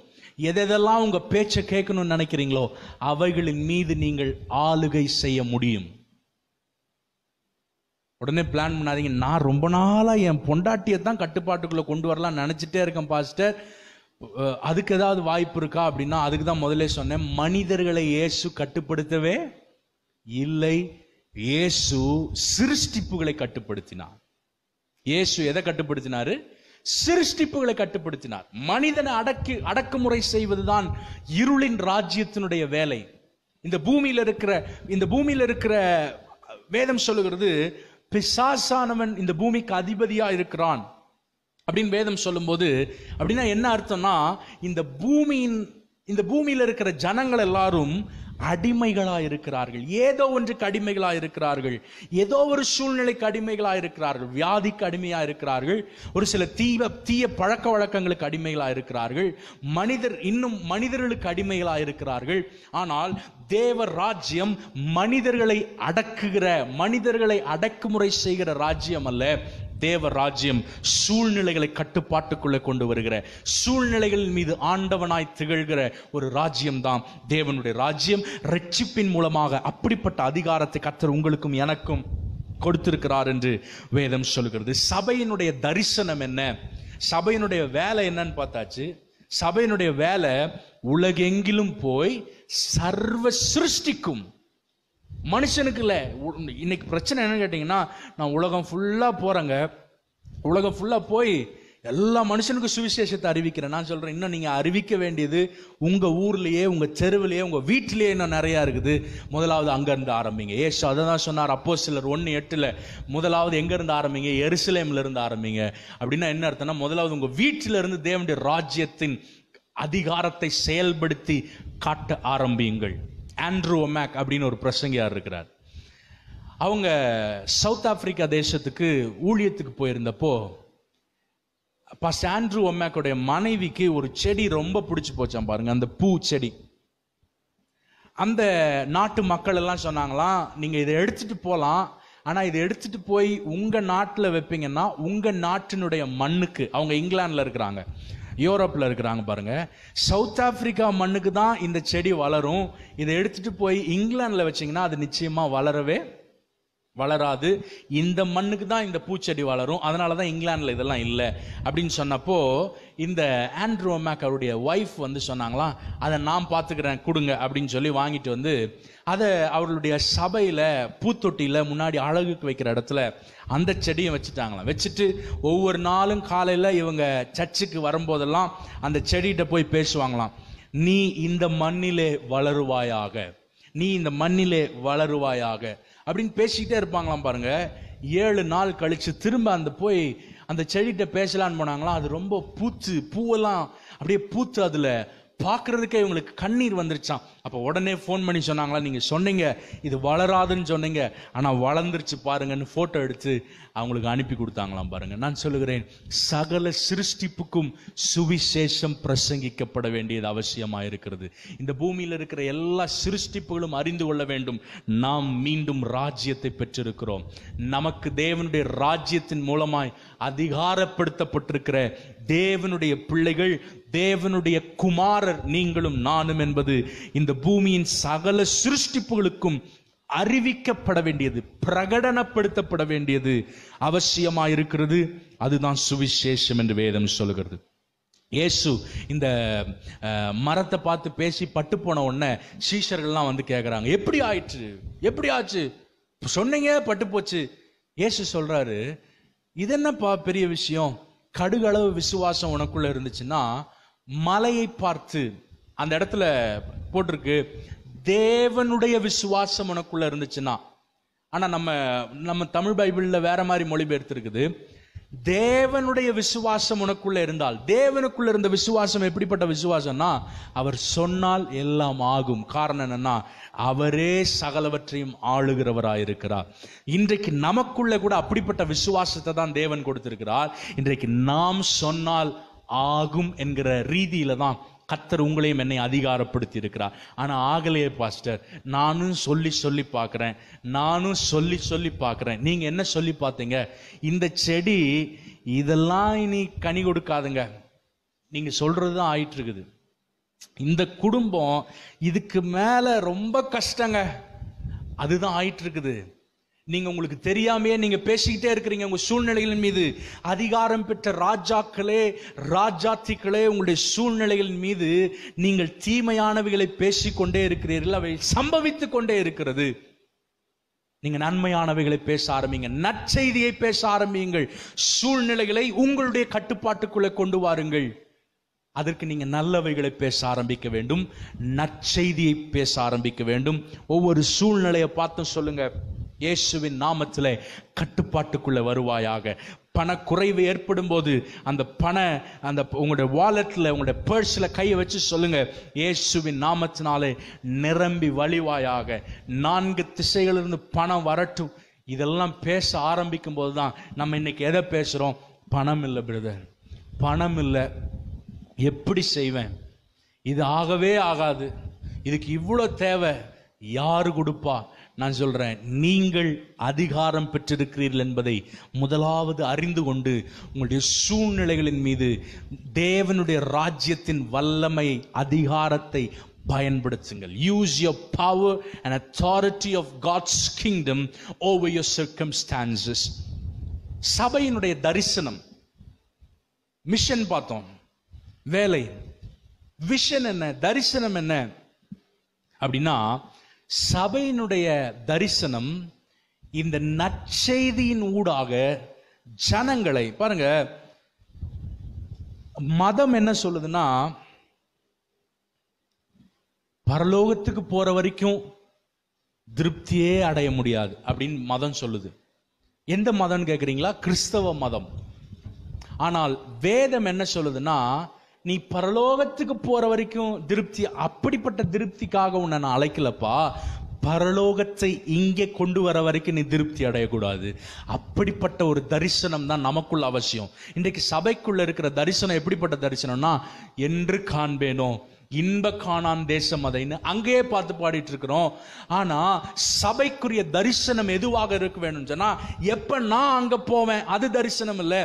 A: எதெல்லாம் உங்க பேச்சை கேட்கணும்னு நினைக்கிறீங்களோ அவைகளின் மீது நீங்கள் ஆளுகை செய்ய முடியும் உடனே பிளான் பண்ணாதீங்க நான் ரொம்ப நாளாக என் பொண்டாட்டியை தான் கட்டுப்பாட்டுக்குள்ளே கொண்டு வரலாம் நினைச்சிட்டே இருக்கேன் பாஸ்டர் அதுக்கு ஏதாவது வாய்ப்பு இருக்கா அப்படின்னா அதுக்கு தான் முதல்ல சொன்னேன் மனிதர்களை இயேசு கட்டுப்படுத்தவே இல்லை இயேசு சிருஷ்டிப்புகளை கட்டுப்படுத்தினார் இயேசு எதை கட்டுப்படுத்தினாரு சிருஷ்டிப்புகளை கட்டுப்படுத்தினார் மனிதனை அடக்கி அடக்குமுறை செய்வதுதான் இருளின் ராஜ்யத்தினுடைய வேலை இந்த பூமியில் இருக்கிற இந்த பூமியில் இருக்கிற வேதம் சொல்லுகிறது பிசாசானவன் இந்த பூமிக்கு அதிபதியா இருக்கிறான் அப்படின்னு வேதம் சொல்லும்போது அப்படின்னா என்ன அர்த்தம்னா இந்த பூமியின் இந்த பூமியில் இருக்கிற ஜனங்கள் எல்லாரும் அடிமைகளாக இருக்கிறார்கள் ஏதோ ஒன்றுக்கு கடிமைகளாக இருக்கிறார்கள் ஏதோ ஒரு சூழ்நிலைக்கு அடிமைகளாக இருக்கிறார்கள் வியாதிக்கு அடிமையாக இருக்கிறார்கள் ஒரு சில தீவ தீய பழக்க வழக்கங்களுக்கு அடிமைகளாக இருக்கிறார்கள் மனிதர் இன்னும் மனிதர்களுக்கு அடிமைகளாக இருக்கிறார்கள் ஆனால் தேவ ராஜ்யம் மனிதர்களை அடக்குகிற மனிதர்களை அடக்குமுறை செய்கிற ராஜ்யம் அல்ல தேவ ராஜ்யம் சூழ்நிலைகளை கட்டுப்பாட்டுக்குள்ளே கொண்டு வருகிற சூழ்நிலைகளின் மீது ஆண்டவனாய் திகழ்கிற ஒரு ராஜ்யம் தான் தேவனுடைய ராஜ்யம் ரட்சிப்பின் மூலமாக அப்படிப்பட்ட அதிகாரத்தை கத்தர் உங்களுக்கும் எனக்கும் கொடுத்திருக்கிறார் என்று வேதம் சொல்கிறது சபையினுடைய தரிசனம் என்ன சபையினுடைய வேலை என்னன்னு பார்த்தாச்சு சபையினுடைய வேலை உலகெங்கிலும் போய் சர்வ சிருஷ்டிக்கும் மனுஷனுக்கு இல்லை இன்னைக்கு பிரச்சனை என்னன்னு கேட்டிங்கன்னா நான் உலகம் ஃபுல்லாக போகிறேங்க உலகம் ஃபுல்லாக போய் எல்லா மனுஷனுக்கும் சுவிசேஷத்தை அறிவிக்கிறேன் நான் சொல்கிறேன் இன்னும் நீங்கள் அறிவிக்க வேண்டியது உங்கள் ஊர்லேயே உங்கள் செருவிலேயே உங்கள் வீட்டிலேயே இன்னும் நிறையா இருக்குது முதலாவது அங்கேருந்து ஆரம்பிங்க ஏசு அதை தான் சொன்னார் அப்போ சிலர் ஒன்று எட்டில் முதலாவது எங்கேருந்து ஆரம்பிங்க எருசலேம்லேருந்து ஆரம்பிங்க அப்படின்னா என்ன அர்த்தம்னா முதலாவது உங்கள் வீட்டிலேருந்து தேவனுடைய ராஜ்யத்தின் அதிகாரத்தை செயல்படுத்தி காட்ட ஆரம்பியுங்கள் ஆண்ட்ரூ மேக் அப்படின்னு ஒரு பிரசங்கியார் இருக்கிறார் அவங்க சவுத் ஆப்பிரிக்கா தேசத்துக்கு ஊழியத்துக்கு போயிருந்தப்போ பஸ் ஆண்ட்ரூ ஒமேக்கோடைய மனைவிக்கு ஒரு செடி ரொம்ப பிடிச்சி போச்சான் பாருங்க அந்த பூ செடி அந்த நாட்டு மக்கள் எல்லாம் சொன்னாங்களாம் நீங்கள் இதை எடுத்துட்டு போகலாம் ஆனால் இதை எடுத்துட்டு போய் உங்கள் நாட்டில் வைப்பீங்கன்னா உங்கள் நாட்டினுடைய மண்ணுக்கு அவங்க இங்கிலாந்தில் இருக்கிறாங்க யூரோப்பில் இருக்கிறாங்க பாருங்கள் சவுத் ஆஃப்ரிக்கா மண்ணுக்கு தான் இந்த செடி வளரும் இதை எடுத்துகிட்டு போய் இங்கிலாண்டில் வச்சிங்கன்னா அது நிச்சயமாக வளரவே வளராது இந்த மண்ணுக்கு தான் இந்த பூச்செடி வளரும் அதனால தான் இங்கிலாண்டில் இதெல்லாம் இல்லை அப்படின்னு சொன்னப்போ இந்த ஆண்ட்ரோமேக் அவருடைய ஒய்ஃப் வந்து சொன்னாங்களாம் அதை நான் பார்த்துக்கிறேன் கொடுங்க அப்படின்னு சொல்லி வாங்கிட்டு வந்து அதை அவர்களுடைய சபையில் பூத்தொட்டியில் முன்னாடி அழகுக்கு வைக்கிற இடத்துல அந்த செடியை வச்சுட்டாங்களாம் வச்சுட்டு ஒவ்வொரு நாளும் காலையில் இவங்க சர்ச்சுக்கு வரும்போதெல்லாம் அந்த செடிகிட்ட போய் பேசுவாங்களாம் நீ இந்த மண்ணிலே வளருவாயாக நீ இந்த மண்ணிலே வளருவாயாக அப்படின்னு பேசிக்கிட்டே இருப்பாங்களாம் பாருங்க ஏழு நாள் கழித்து திரும்ப அந்த போய் அந்த செடிகிட்ட பேசலான்னு போனாங்களாம் அது ரொம்ப பூத்து பூவெல்லாம் அப்படியே பூத்து அதில் பார்க்குறதுக்கே இவங்களுக்கு கண்ணீர் வந்துருச்சான் அப்போ உடனே ஃபோன் பண்ணி சொன்னாங்களா நீங்கள் சொன்னீங்க இது வளராதுன்னு சொன்னீங்க ஆனால் வளர்ந்துருச்சு பாருங்கன்னு ஃபோட்டோ எடுத்து அவங்களுக்கு அனுப்பி கொடுத்தாங்களாம் பாருங்கள் நான் சொல்லுகிறேன் சகல சிருஷ்டிப்புக்கும் சுவிசேஷம் பிரசங்கிக்கப்பட வேண்டியது அவசியமாக இருக்கிறது இந்த பூமியில் இருக்கிற எல்லா சிருஷ்டிப்புகளும் அறிந்து கொள்ள வேண்டும் நாம் மீண்டும் ராஜ்யத்தை பெற்றிருக்கிறோம் நமக்கு தேவனுடைய ராஜ்யத்தின் மூலமாய் அதிகாரப்படுத்தப்பட்டிருக்கிற தேவனுடைய பிள்ளைகள் தேவனுடைய குமாரர் நீங்களும் நானும் என்பது இந்த பூமியின் சகல சிருஷ்டிப்புகளுக்கும் அறிவிக்கப்பட வேண்டியது பிரகடனப்படுத்தப்பட வேண்டியது அவசியமா இருக்கிறது அதுதான் சுவிசேஷம் என்று வேதம் சொல்கிறது இயேசு இந்த மரத்தை பார்த்து பேசி பட்டு போன உடனே சீஷர்கள்லாம் வந்து கேட்குறாங்க எப்படி ஆயிற்று எப்படி ஆச்சு சொன்னீங்க பட்டு போச்சு இயேசு சொல்றாரு இது என்னப்பா பெரிய விஷயம் கடுகளவு விசுவாசம் உனக்குள்ள இருந்துச்சுன்னா மலையை பார்த்து அந்த இடத்துல போட்டிருக்கு தேவனுடைய விசுவாசம் உனக்குள்ள இருந்துச்சுன்னா ஆனால் நம்ம நம்ம தமிழ் பைபிளில் வேற மாதிரி மொழிபெயர்த்திருக்குது தேவனுடைய விசுவாசம் உனக்குள்ள இருந்தால் தேவனுக்குள்ள இருந்த விசுவாசம் எப்படிப்பட்ட விசுவாசம்னா அவர் சொன்னால் எல்லாம் ஆகும் காரணம் என்னன்னா அவரே சகலவற்றையும் ஆளுகிறவராக இருக்கிறார் இன்றைக்கு நமக்குள்ள கூட அப்படிப்பட்ட விசுவாசத்தை தான் தேவன் கொடுத்திருக்கிறார் இன்றைக்கு நாம் சொன்னால் ஆகும் என்கிற ரீதியில தான் கத்தர் உங்களையும் என்னை அதிகாரப்படுத்தி இருக்கிறார் ஆனால் ஆகலையே பாஸ்டர் நானும் சொல்லி சொல்லி பார்க்குறேன் நானும் சொல்லி சொல்லி பார்க்குறேன் நீங்கள் என்ன சொல்லி பார்த்தீங்க இந்த செடி இதெல்லாம் இனி கனி கொடுக்காதுங்க நீங்கள் சொல்கிறது தான் ஆயிட்டு இருக்குது இந்த குடும்பம் இதுக்கு மேலே ரொம்ப கஷ்டங்க அதுதான் ஆயிட்டுருக்குது இருக்குது நீங்க உங்களுக்கு தெரியாமையே நீங்க பேசிக்கிட்டே இருக்கிறீங்க உங்க சூழ்நிலைகளின் மீது அதிகாரம் பெற்ற ராஜாக்களே ராஜாத்திகளே உங்களுடைய சூழ்நிலைகளின் மீது நீங்கள் தீமையானவைகளை பேசிக்கொண்டே இருக்கிறீர்கள் அவை சம்பவித்து கொண்டே இருக்கிறது நீங்க நன்மையானவைகளை பேச ஆரம்பிங்க நற்செய்தியை பேச ஆரம்பியுங்கள் சூழ்நிலைகளை உங்களுடைய கட்டுப்பாட்டுக்குள்ளே கொண்டு வாருங்கள் அதற்கு நீங்க நல்லவைகளை பேச ஆரம்பிக்க வேண்டும் நற்செய்தியை பேச ஆரம்பிக்க வேண்டும் ஒவ்வொரு சூழ்நிலையை பார்த்து சொல்லுங்க இயேசுவின் நாமத்தில் கட்டுப்பாட்டுக்குள்ளே வருவாயாக பணக்குறைவு ஏற்படும் போது அந்த பண அந்த உங்களுடைய வாலெட்டில் உங்களுடைய பர்ஸில் கையை வச்சு சொல்லுங்கள் இயேசுவின் நாமத்தினாலே நிரம்பி வழிவாயாக நான்கு திசைகளிலிருந்து பணம் வரட்டும் இதெல்லாம் பேச ஆரம்பிக்கும் போது தான் நம்ம இன்னைக்கு எதை பேசுகிறோம் பணம் இல்லை பிரதர் பணம் இல்லை எப்படி செய்வேன் இது ஆகவே ஆகாது இதுக்கு இவ்வளோ தேவை யார் கொடுப்பா நான் சொல்கிறேன் நீங்கள் அதிகாரம் பெற்றிருக்கிறீர்கள் என்பதை முதலாவது அறிந்து கொண்டு உங்களுடைய சூழ்நிலைகளின் மீது தேவனுடைய ராஜ்யத்தின் வல்லமை அதிகாரத்தை பயன்படுத்துங்கள் use your power and authority of God's kingdom over your circumstances சபையினுடைய தரிசனம் மிஷன் பார்த்தோம் வேலை விஷன் என்ன தரிசனம் என்ன அப்படின்னா சபையினுடைய தரிசனம் இந்த நற்செய்தியின் ஊடாக ஜனங்களை பாருங்க மதம் என்ன சொல்லுதுன்னா பரலோகத்துக்கு போற வரைக்கும் திருப்தியே அடைய முடியாது அப்படின்னு மதம் சொல்லுது எந்த மதம் கேட்குறீங்களா கிறிஸ்தவ மதம் ஆனால் வேதம் என்ன சொல்லுதுன்னா நீ பரலோகத்துக்கு போற வரைக்கும் திருப்தி அப்படிப்பட்ட திருப்திக்காக உன்னை நான் அழைக்கலப்பா பரலோகத்தை இங்கே கொண்டு வர வரைக்கும் நீ திருப்தி அடையக்கூடாது அப்படிப்பட்ட ஒரு தரிசனம் தான் நமக்குள்ள அவசியம் இன்றைக்கு சபைக்குள்ள இருக்கிற தரிசனம் எப்படிப்பட்ட தரிசனம்னா என்று காண்பேனோ இன்ப காணான் தேசம் அதைன்னு அங்கேயே பார்த்து பாடிட்டு இருக்கிறோம் ஆனா சபைக்குரிய தரிசனம் எதுவாக இருக்க வேணும் சொன்னா எப்ப நான் அங்க போவேன் அது தரிசனம் இல்லை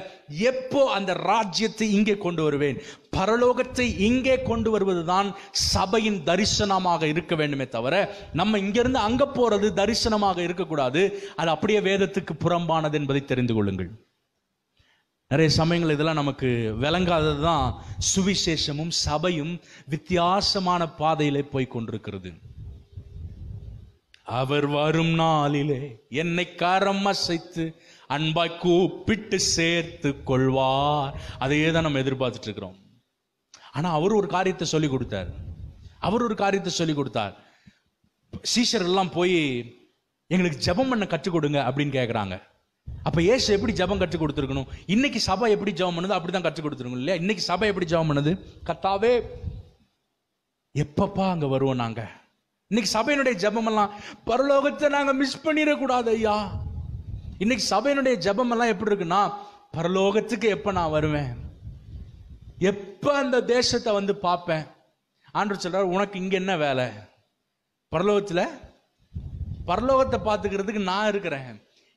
A: எப்போ அந்த ராஜ்யத்தை இங்கே கொண்டு வருவேன் பரலோகத்தை இங்கே கொண்டு வருவதுதான் சபையின் தரிசனமாக இருக்க வேண்டுமே தவிர நம்ம இங்கிருந்து அங்க போறது தரிசனமாக இருக்கக்கூடாது அது அப்படியே வேதத்துக்கு புறம்பானது என்பதை தெரிந்து கொள்ளுங்கள் நிறைய சமயங்கள் இதெல்லாம் நமக்கு விளங்காதது தான் சுவிசேஷமும் சபையும் வித்தியாசமான பாதையிலே போய் கொண்டிருக்கிறது அவர் வரும் நாளிலே என்னை காரம் அசைத்து அன்பா கூப்பிட்டு சேர்த்து கொள்வார் அதையே தான் நம்ம எதிர்பார்த்துட்டு இருக்கிறோம் ஆனால் அவர் ஒரு காரியத்தை சொல்லி கொடுத்தார் அவர் ஒரு காரியத்தை சொல்லி கொடுத்தார் சீஷர் எல்லாம் போய் எங்களுக்கு ஜபம் பண்ண கற்றுக் கொடுங்க அப்படின்னு கேட்குறாங்க அப்ப ஏசு எப்படி ஜபம் கற்றுக் கொடுத்துருக்கணும் இன்னைக்கு சபை எப்படி ஜபம் பண்ணுது அப்படி தான் கற்றுக் கொடுத்துருக்கணும் இல்லையா இன்னைக்கு சபை எப்படி ஜபம் பண்ணுது கத்தாவே எப்பப்பா அங்க வருவோம் நாங்க இன்னைக்கு சபையினுடைய எல்லாம் பரலோகத்தை நாங்க மிஸ் பண்ணிடக்கூடாது ஐயா இன்னைக்கு சபையினுடைய எல்லாம் எப்படி இருக்குன்னா பரலோகத்துக்கு எப்ப நான் வருவேன் எப்ப அந்த தேசத்தை வந்து பார்ப்பேன் ஆண்டு சொல்றாரு உனக்கு இங்க என்ன வேலை பரலோகத்துல பரலோகத்தை பார்த்துக்கிறதுக்கு நான் இருக்கிறேன்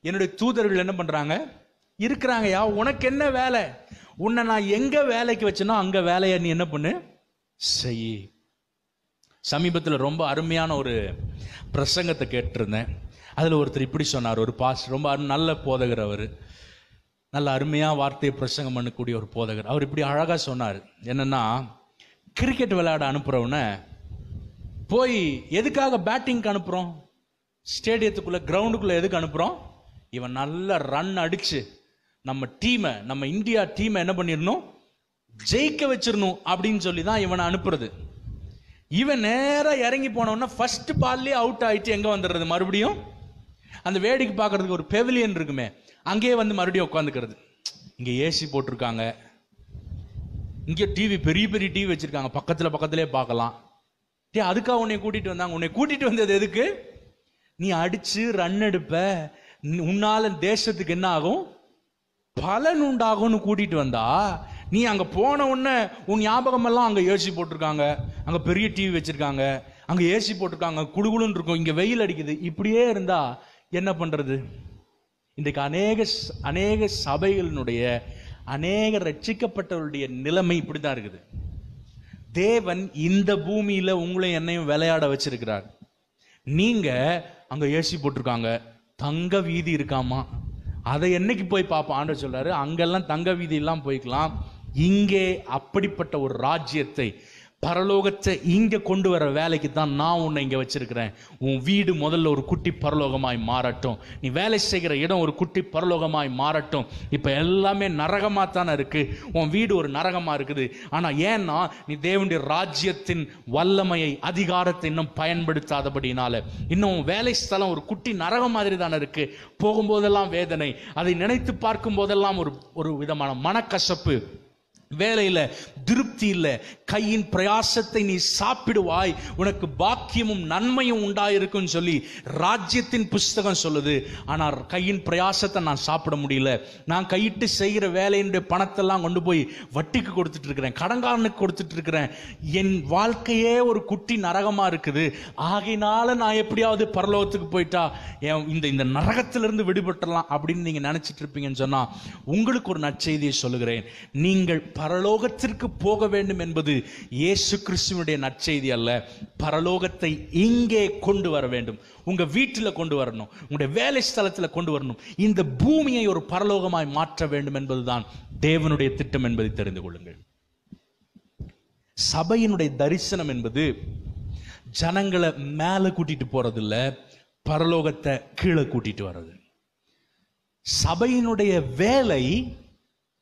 A: என்னுடைய தூதர்கள் என்ன பண்ணுறாங்க இருக்கிறாங்கயா உனக்கு என்ன வேலை உன்னை நான் எங்கே வேலைக்கு வச்சேனோ அங்கே வேலையை நீ என்ன பண்ணு செய் சமீபத்தில் ரொம்ப அருமையான ஒரு பிரசங்கத்தை கேட்டிருந்தேன் அதில் ஒருத்தர் இப்படி சொன்னார் ஒரு பாஸ் ரொம்ப நல்ல போதகர் அவர் நல்ல அருமையாக வார்த்தையை பிரசங்கம் பண்ணக்கூடிய ஒரு போதகர் அவர் இப்படி அழகாக சொன்னார் என்னென்னா கிரிக்கெட் விளையாட அனுப்புகிறவன போய் எதுக்காக பேட்டிங்க்கு அனுப்புகிறோம் ஸ்டேடியத்துக்குள்ளே கிரவுண்டுக்குள்ளே எதுக்கு அனுப்புகிறோம் இவன் நல்ல ரன் அடிச்சு நம்ம டீமை நம்ம இந்தியா டீமை என்ன பண்ணிடணும் ஜெயிக்க வச்சிடணும் அப்படின்னு சொல்லி தான் இவனை அனுப்புறது இவன் நேராக இறங்கி போனவொன்னா ஃபர்ஸ்ட் பால்லேயே அவுட் ஆகிட்டு எங்கே வந்துடுறது மறுபடியும் அந்த வேடிக்கை பார்க்கறதுக்கு ஒரு பெவிலியன் இருக்குமே அங்கேயே வந்து மறுபடியும் உட்காந்துக்கிறது இங்கே ஏசி போட்டிருக்காங்க இங்கே டிவி பெரிய பெரிய டிவி வச்சுருக்காங்க பக்கத்தில் பக்கத்திலே பார்க்கலாம் டே அதுக்காக உன்னை கூட்டிகிட்டு வந்தாங்க உன்னை கூட்டிகிட்டு வந்தது எதுக்கு நீ அடித்து ரன் எடுப்ப உன்னால தேசத்துக்கு என்ன ஆகும் பலன் உண்டாகும்னு கூட்டிட்டு வந்தா நீ அங்க போன உடனே உன் ஞாபகம் எல்லாம் அங்க ஏசி போட்டிருக்காங்க அங்க பெரிய டிவி வச்சிருக்காங்க அங்க ஏசி போட்டிருக்காங்க குடுகுடுன்னு இருக்கும் இங்க வெயில் அடிக்குது இப்படியே இருந்தா என்ன பண்றது இன்றைக்கு அநேக அநேக சபைகளினுடைய அநேக ரட்சிக்கப்பட்டவருடைய நிலைமை இப்படிதான் இருக்குது தேவன் இந்த பூமியில உங்களையும் என்னையும் விளையாட வச்சிருக்கிறார் நீங்க அங்க ஏசி போட்டிருக்காங்க தங்க வீதி இருக்காமா அதை என்னைக்கு போய் பார்ப்போம் ஆண்டவர் சொல்றாரு அங்கெல்லாம் தங்க வீதியெல்லாம் போய்க்கலாம் இங்கே அப்படிப்பட்ட ஒரு ராஜ்யத்தை பரலோகத்தை இங்கே கொண்டு வர வேலைக்கு தான் நான் உன்னை இங்கே வச்சிருக்கிறேன் உன் வீடு முதல்ல ஒரு குட்டி பரலோகமாய் மாறட்டும் நீ வேலை செய்கிற இடம் ஒரு குட்டி பரலோகமாய் மாறட்டும் இப்போ எல்லாமே நரகமாக தானே இருக்குது உன் வீடு ஒரு நரகமாக இருக்குது ஆனால் ஏன்னா நீ தேவனுடைய ராஜ்யத்தின் வல்லமையை அதிகாரத்தை இன்னும் பயன்படுத்தாதபடினால இன்னும் வேலை ஸ்தலம் ஒரு குட்டி நரகம் மாதிரி தானே இருக்குது போகும்போதெல்லாம் வேதனை அதை நினைத்து பார்க்கும் போதெல்லாம் ஒரு ஒரு விதமான மனக்கசப்பு வேலையில் திருப்தி இல்லை கையின் பிரயாசத்தை நீ சாப்பிடுவாய் உனக்கு பாக்கியமும் நன்மையும் உண்டாயிருக்கும் சொல்லி ராஜ்யத்தின் புஸ்தகம் சொல்லுது ஆனால் கையின் பிரயாசத்தை நான் சாப்பிட முடியல நான் கையிட்டு செய்கிற வேலையினுடைய பணத்தெல்லாம் கொண்டு போய் வட்டிக்கு கொடுத்துட்டு இருக்கிறேன் கடங்காரனுக்கு கொடுத்துட்டு இருக்கிறேன் என் வாழ்க்கையே ஒரு குட்டி நரகமாக இருக்குது ஆகையினால நான் எப்படியாவது பரலோகத்துக்கு போயிட்டா இந்த இந்த நரகத்திலிருந்து விடுபட்டலாம் அப்படின்னு நீங்கள் நினச்சிட்டு இருப்பீங்கன்னு சொன்னால் உங்களுக்கு ஒரு நற்செய்தியை சொல்லுகிறேன் நீங்கள் பரலோகத்திற்கு போக வேண்டும் என்பது இயேசு கிறிஸ்துவனுடைய நற்செய்தி அல்ல பரலோகத்தை இங்கே கொண்டு வர வேண்டும் உங்க வீட்டில் கொண்டு வரணும் உங்களுடைய வேலை ஸ்தலத்தில் கொண்டு வரணும் இந்த பூமியை ஒரு பரலோகமாய் மாற்ற வேண்டும் என்பதுதான் தேவனுடைய திட்டம் என்பதை தெரிந்து கொள்ளுங்கள் சபையினுடைய தரிசனம் என்பது ஜனங்களை மேலே கூட்டிட்டு போறதில்ல பரலோகத்தை கீழே கூட்டிட்டு வர்றது சபையினுடைய வேலை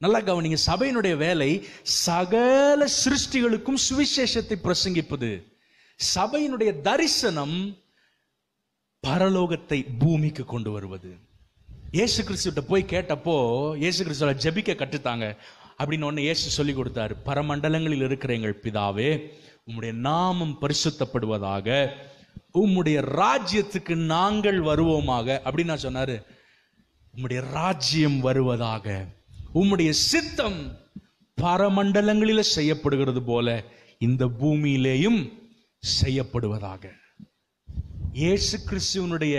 A: நல்லா கவனிங்க சபையினுடைய வேலை சகல சிருஷ்டிகளுக்கும் சுவிசேஷத்தை பிரசங்கிப்பது சபையினுடைய தரிசனம் பரலோகத்தை பூமிக்கு கொண்டு வருவது ஏசு கிறிஸ்துகிட்ட போய் கேட்டப்போ ஏசு கிறிஸ்துவை ஜபிக்க கற்றுத்தாங்க அப்படின்னு ஒன்று ஏசு சொல்லி கொடுத்தாரு பரமண்டலங்களில் இருக்கிற எங்கள் பிதாவே உம்முடைய நாமம் பரிசுத்தப்படுவதாக உம்முடைய ராஜ்யத்துக்கு நாங்கள் வருவோமாக அப்படின்னு நான் சொன்னாரு உம்முடைய ராஜ்யம் வருவதாக உம்முடைய சித்தம் பரமண்டலங்களில செய்யப்படுகிறது போல இந்த பூமியிலேயும் செய்யப்படுவதாக இயேசு கிறிஸ்துவனுடைய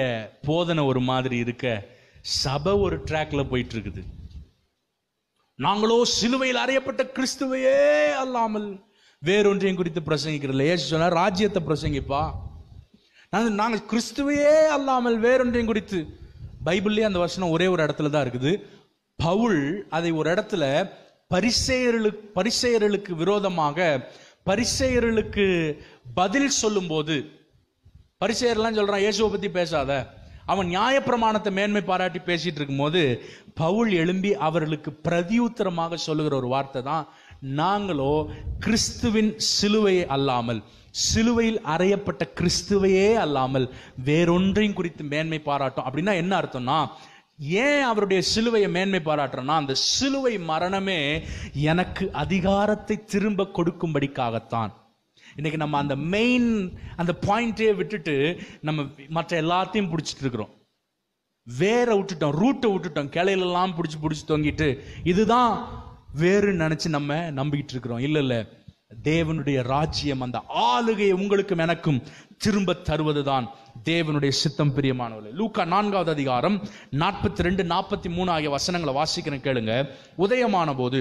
A: போதனை ஒரு மாதிரி இருக்க சபை ஒரு ட்ராக்ல போயிட்டு இருக்குது நாங்களோ சிலுவையில் அறியப்பட்ட கிறிஸ்துவையே அல்லாமல் வேறொன்றையும் குறித்து பிரசங்கிக்கிறதில்ல ஏசு சொன்னார் ராஜ்யத்தை பிரசங்கிப்பா நாங்கள் நாங்கள் கிறிஸ்துவையே அல்லாமல் வேறொன்றையும் குறித்து பைபிள்லேயே அந்த வசனம் ஒரே ஒரு இடத்துல தான் இருக்குது பவுல் அதை ஒரு இடத்துல பரிசெயர்களுக்கு பரிசெயர்களுக்கு விரோதமாக பரிசெயர்களுக்கு பதில் சொல்லும்போது பரிசெயர்லாம் சொல்கிறான் இயேசுவை பற்றி பேசாத அவன் நியாயப்பிரமாணத்தை மேன்மை பாராட்டி பேசிட்டு இருக்கும்போது பவுல் எழும்பி அவர்களுக்கு பிரதியுத்தரமாக சொல்லுகிற ஒரு வார்த்தை தான் நாங்களோ கிறிஸ்துவின் சிலுவையை அல்லாமல் சிலுவையில் அறையப்பட்ட கிறிஸ்துவையே அல்லாமல் வேறொன்றையும் குறித்து மேன்மை பாராட்டும் அப்படின்னா என்ன அர்த்தம்னா ஏன் அவருடைய சிலுவையை மேன்மை பாராட்டுறோம்னா அந்த சிலுவை மரணமே எனக்கு அதிகாரத்தை திரும்ப கொடுக்கும்படிக்காகத்தான் இன்னைக்கு நம்ம அந்த மெயின் அந்த பாயிண்டே விட்டுட்டு நம்ம மற்ற எல்லாத்தையும் பிடிச்சிட்டு இருக்கிறோம் வேற விட்டுட்டோம் ரூட்டை விட்டுட்டோம் கிளையிலெல்லாம் பிடிச்சி பிடிச்சி தொங்கிட்டு இதுதான் வேறுன்னு நினச்சி நம்ம நம்பிக்கிட்டு இருக்கிறோம் இல்லை இல்லை தேவனுடைய ராஜ்யம் அந்த ஆளுகையை உங்களுக்கும் எனக்கும் திரும்ப தருவதுதான் தேவனுடைய சித்தம் பிரியமானவர்கள் லூக்கா நான்காவது அதிகாரம் நாற்பத்தி ரெண்டு நாற்பத்தி மூணு ஆகிய வசனங்களை வாசிக்கிறேன் கேளுங்க உதயமான போது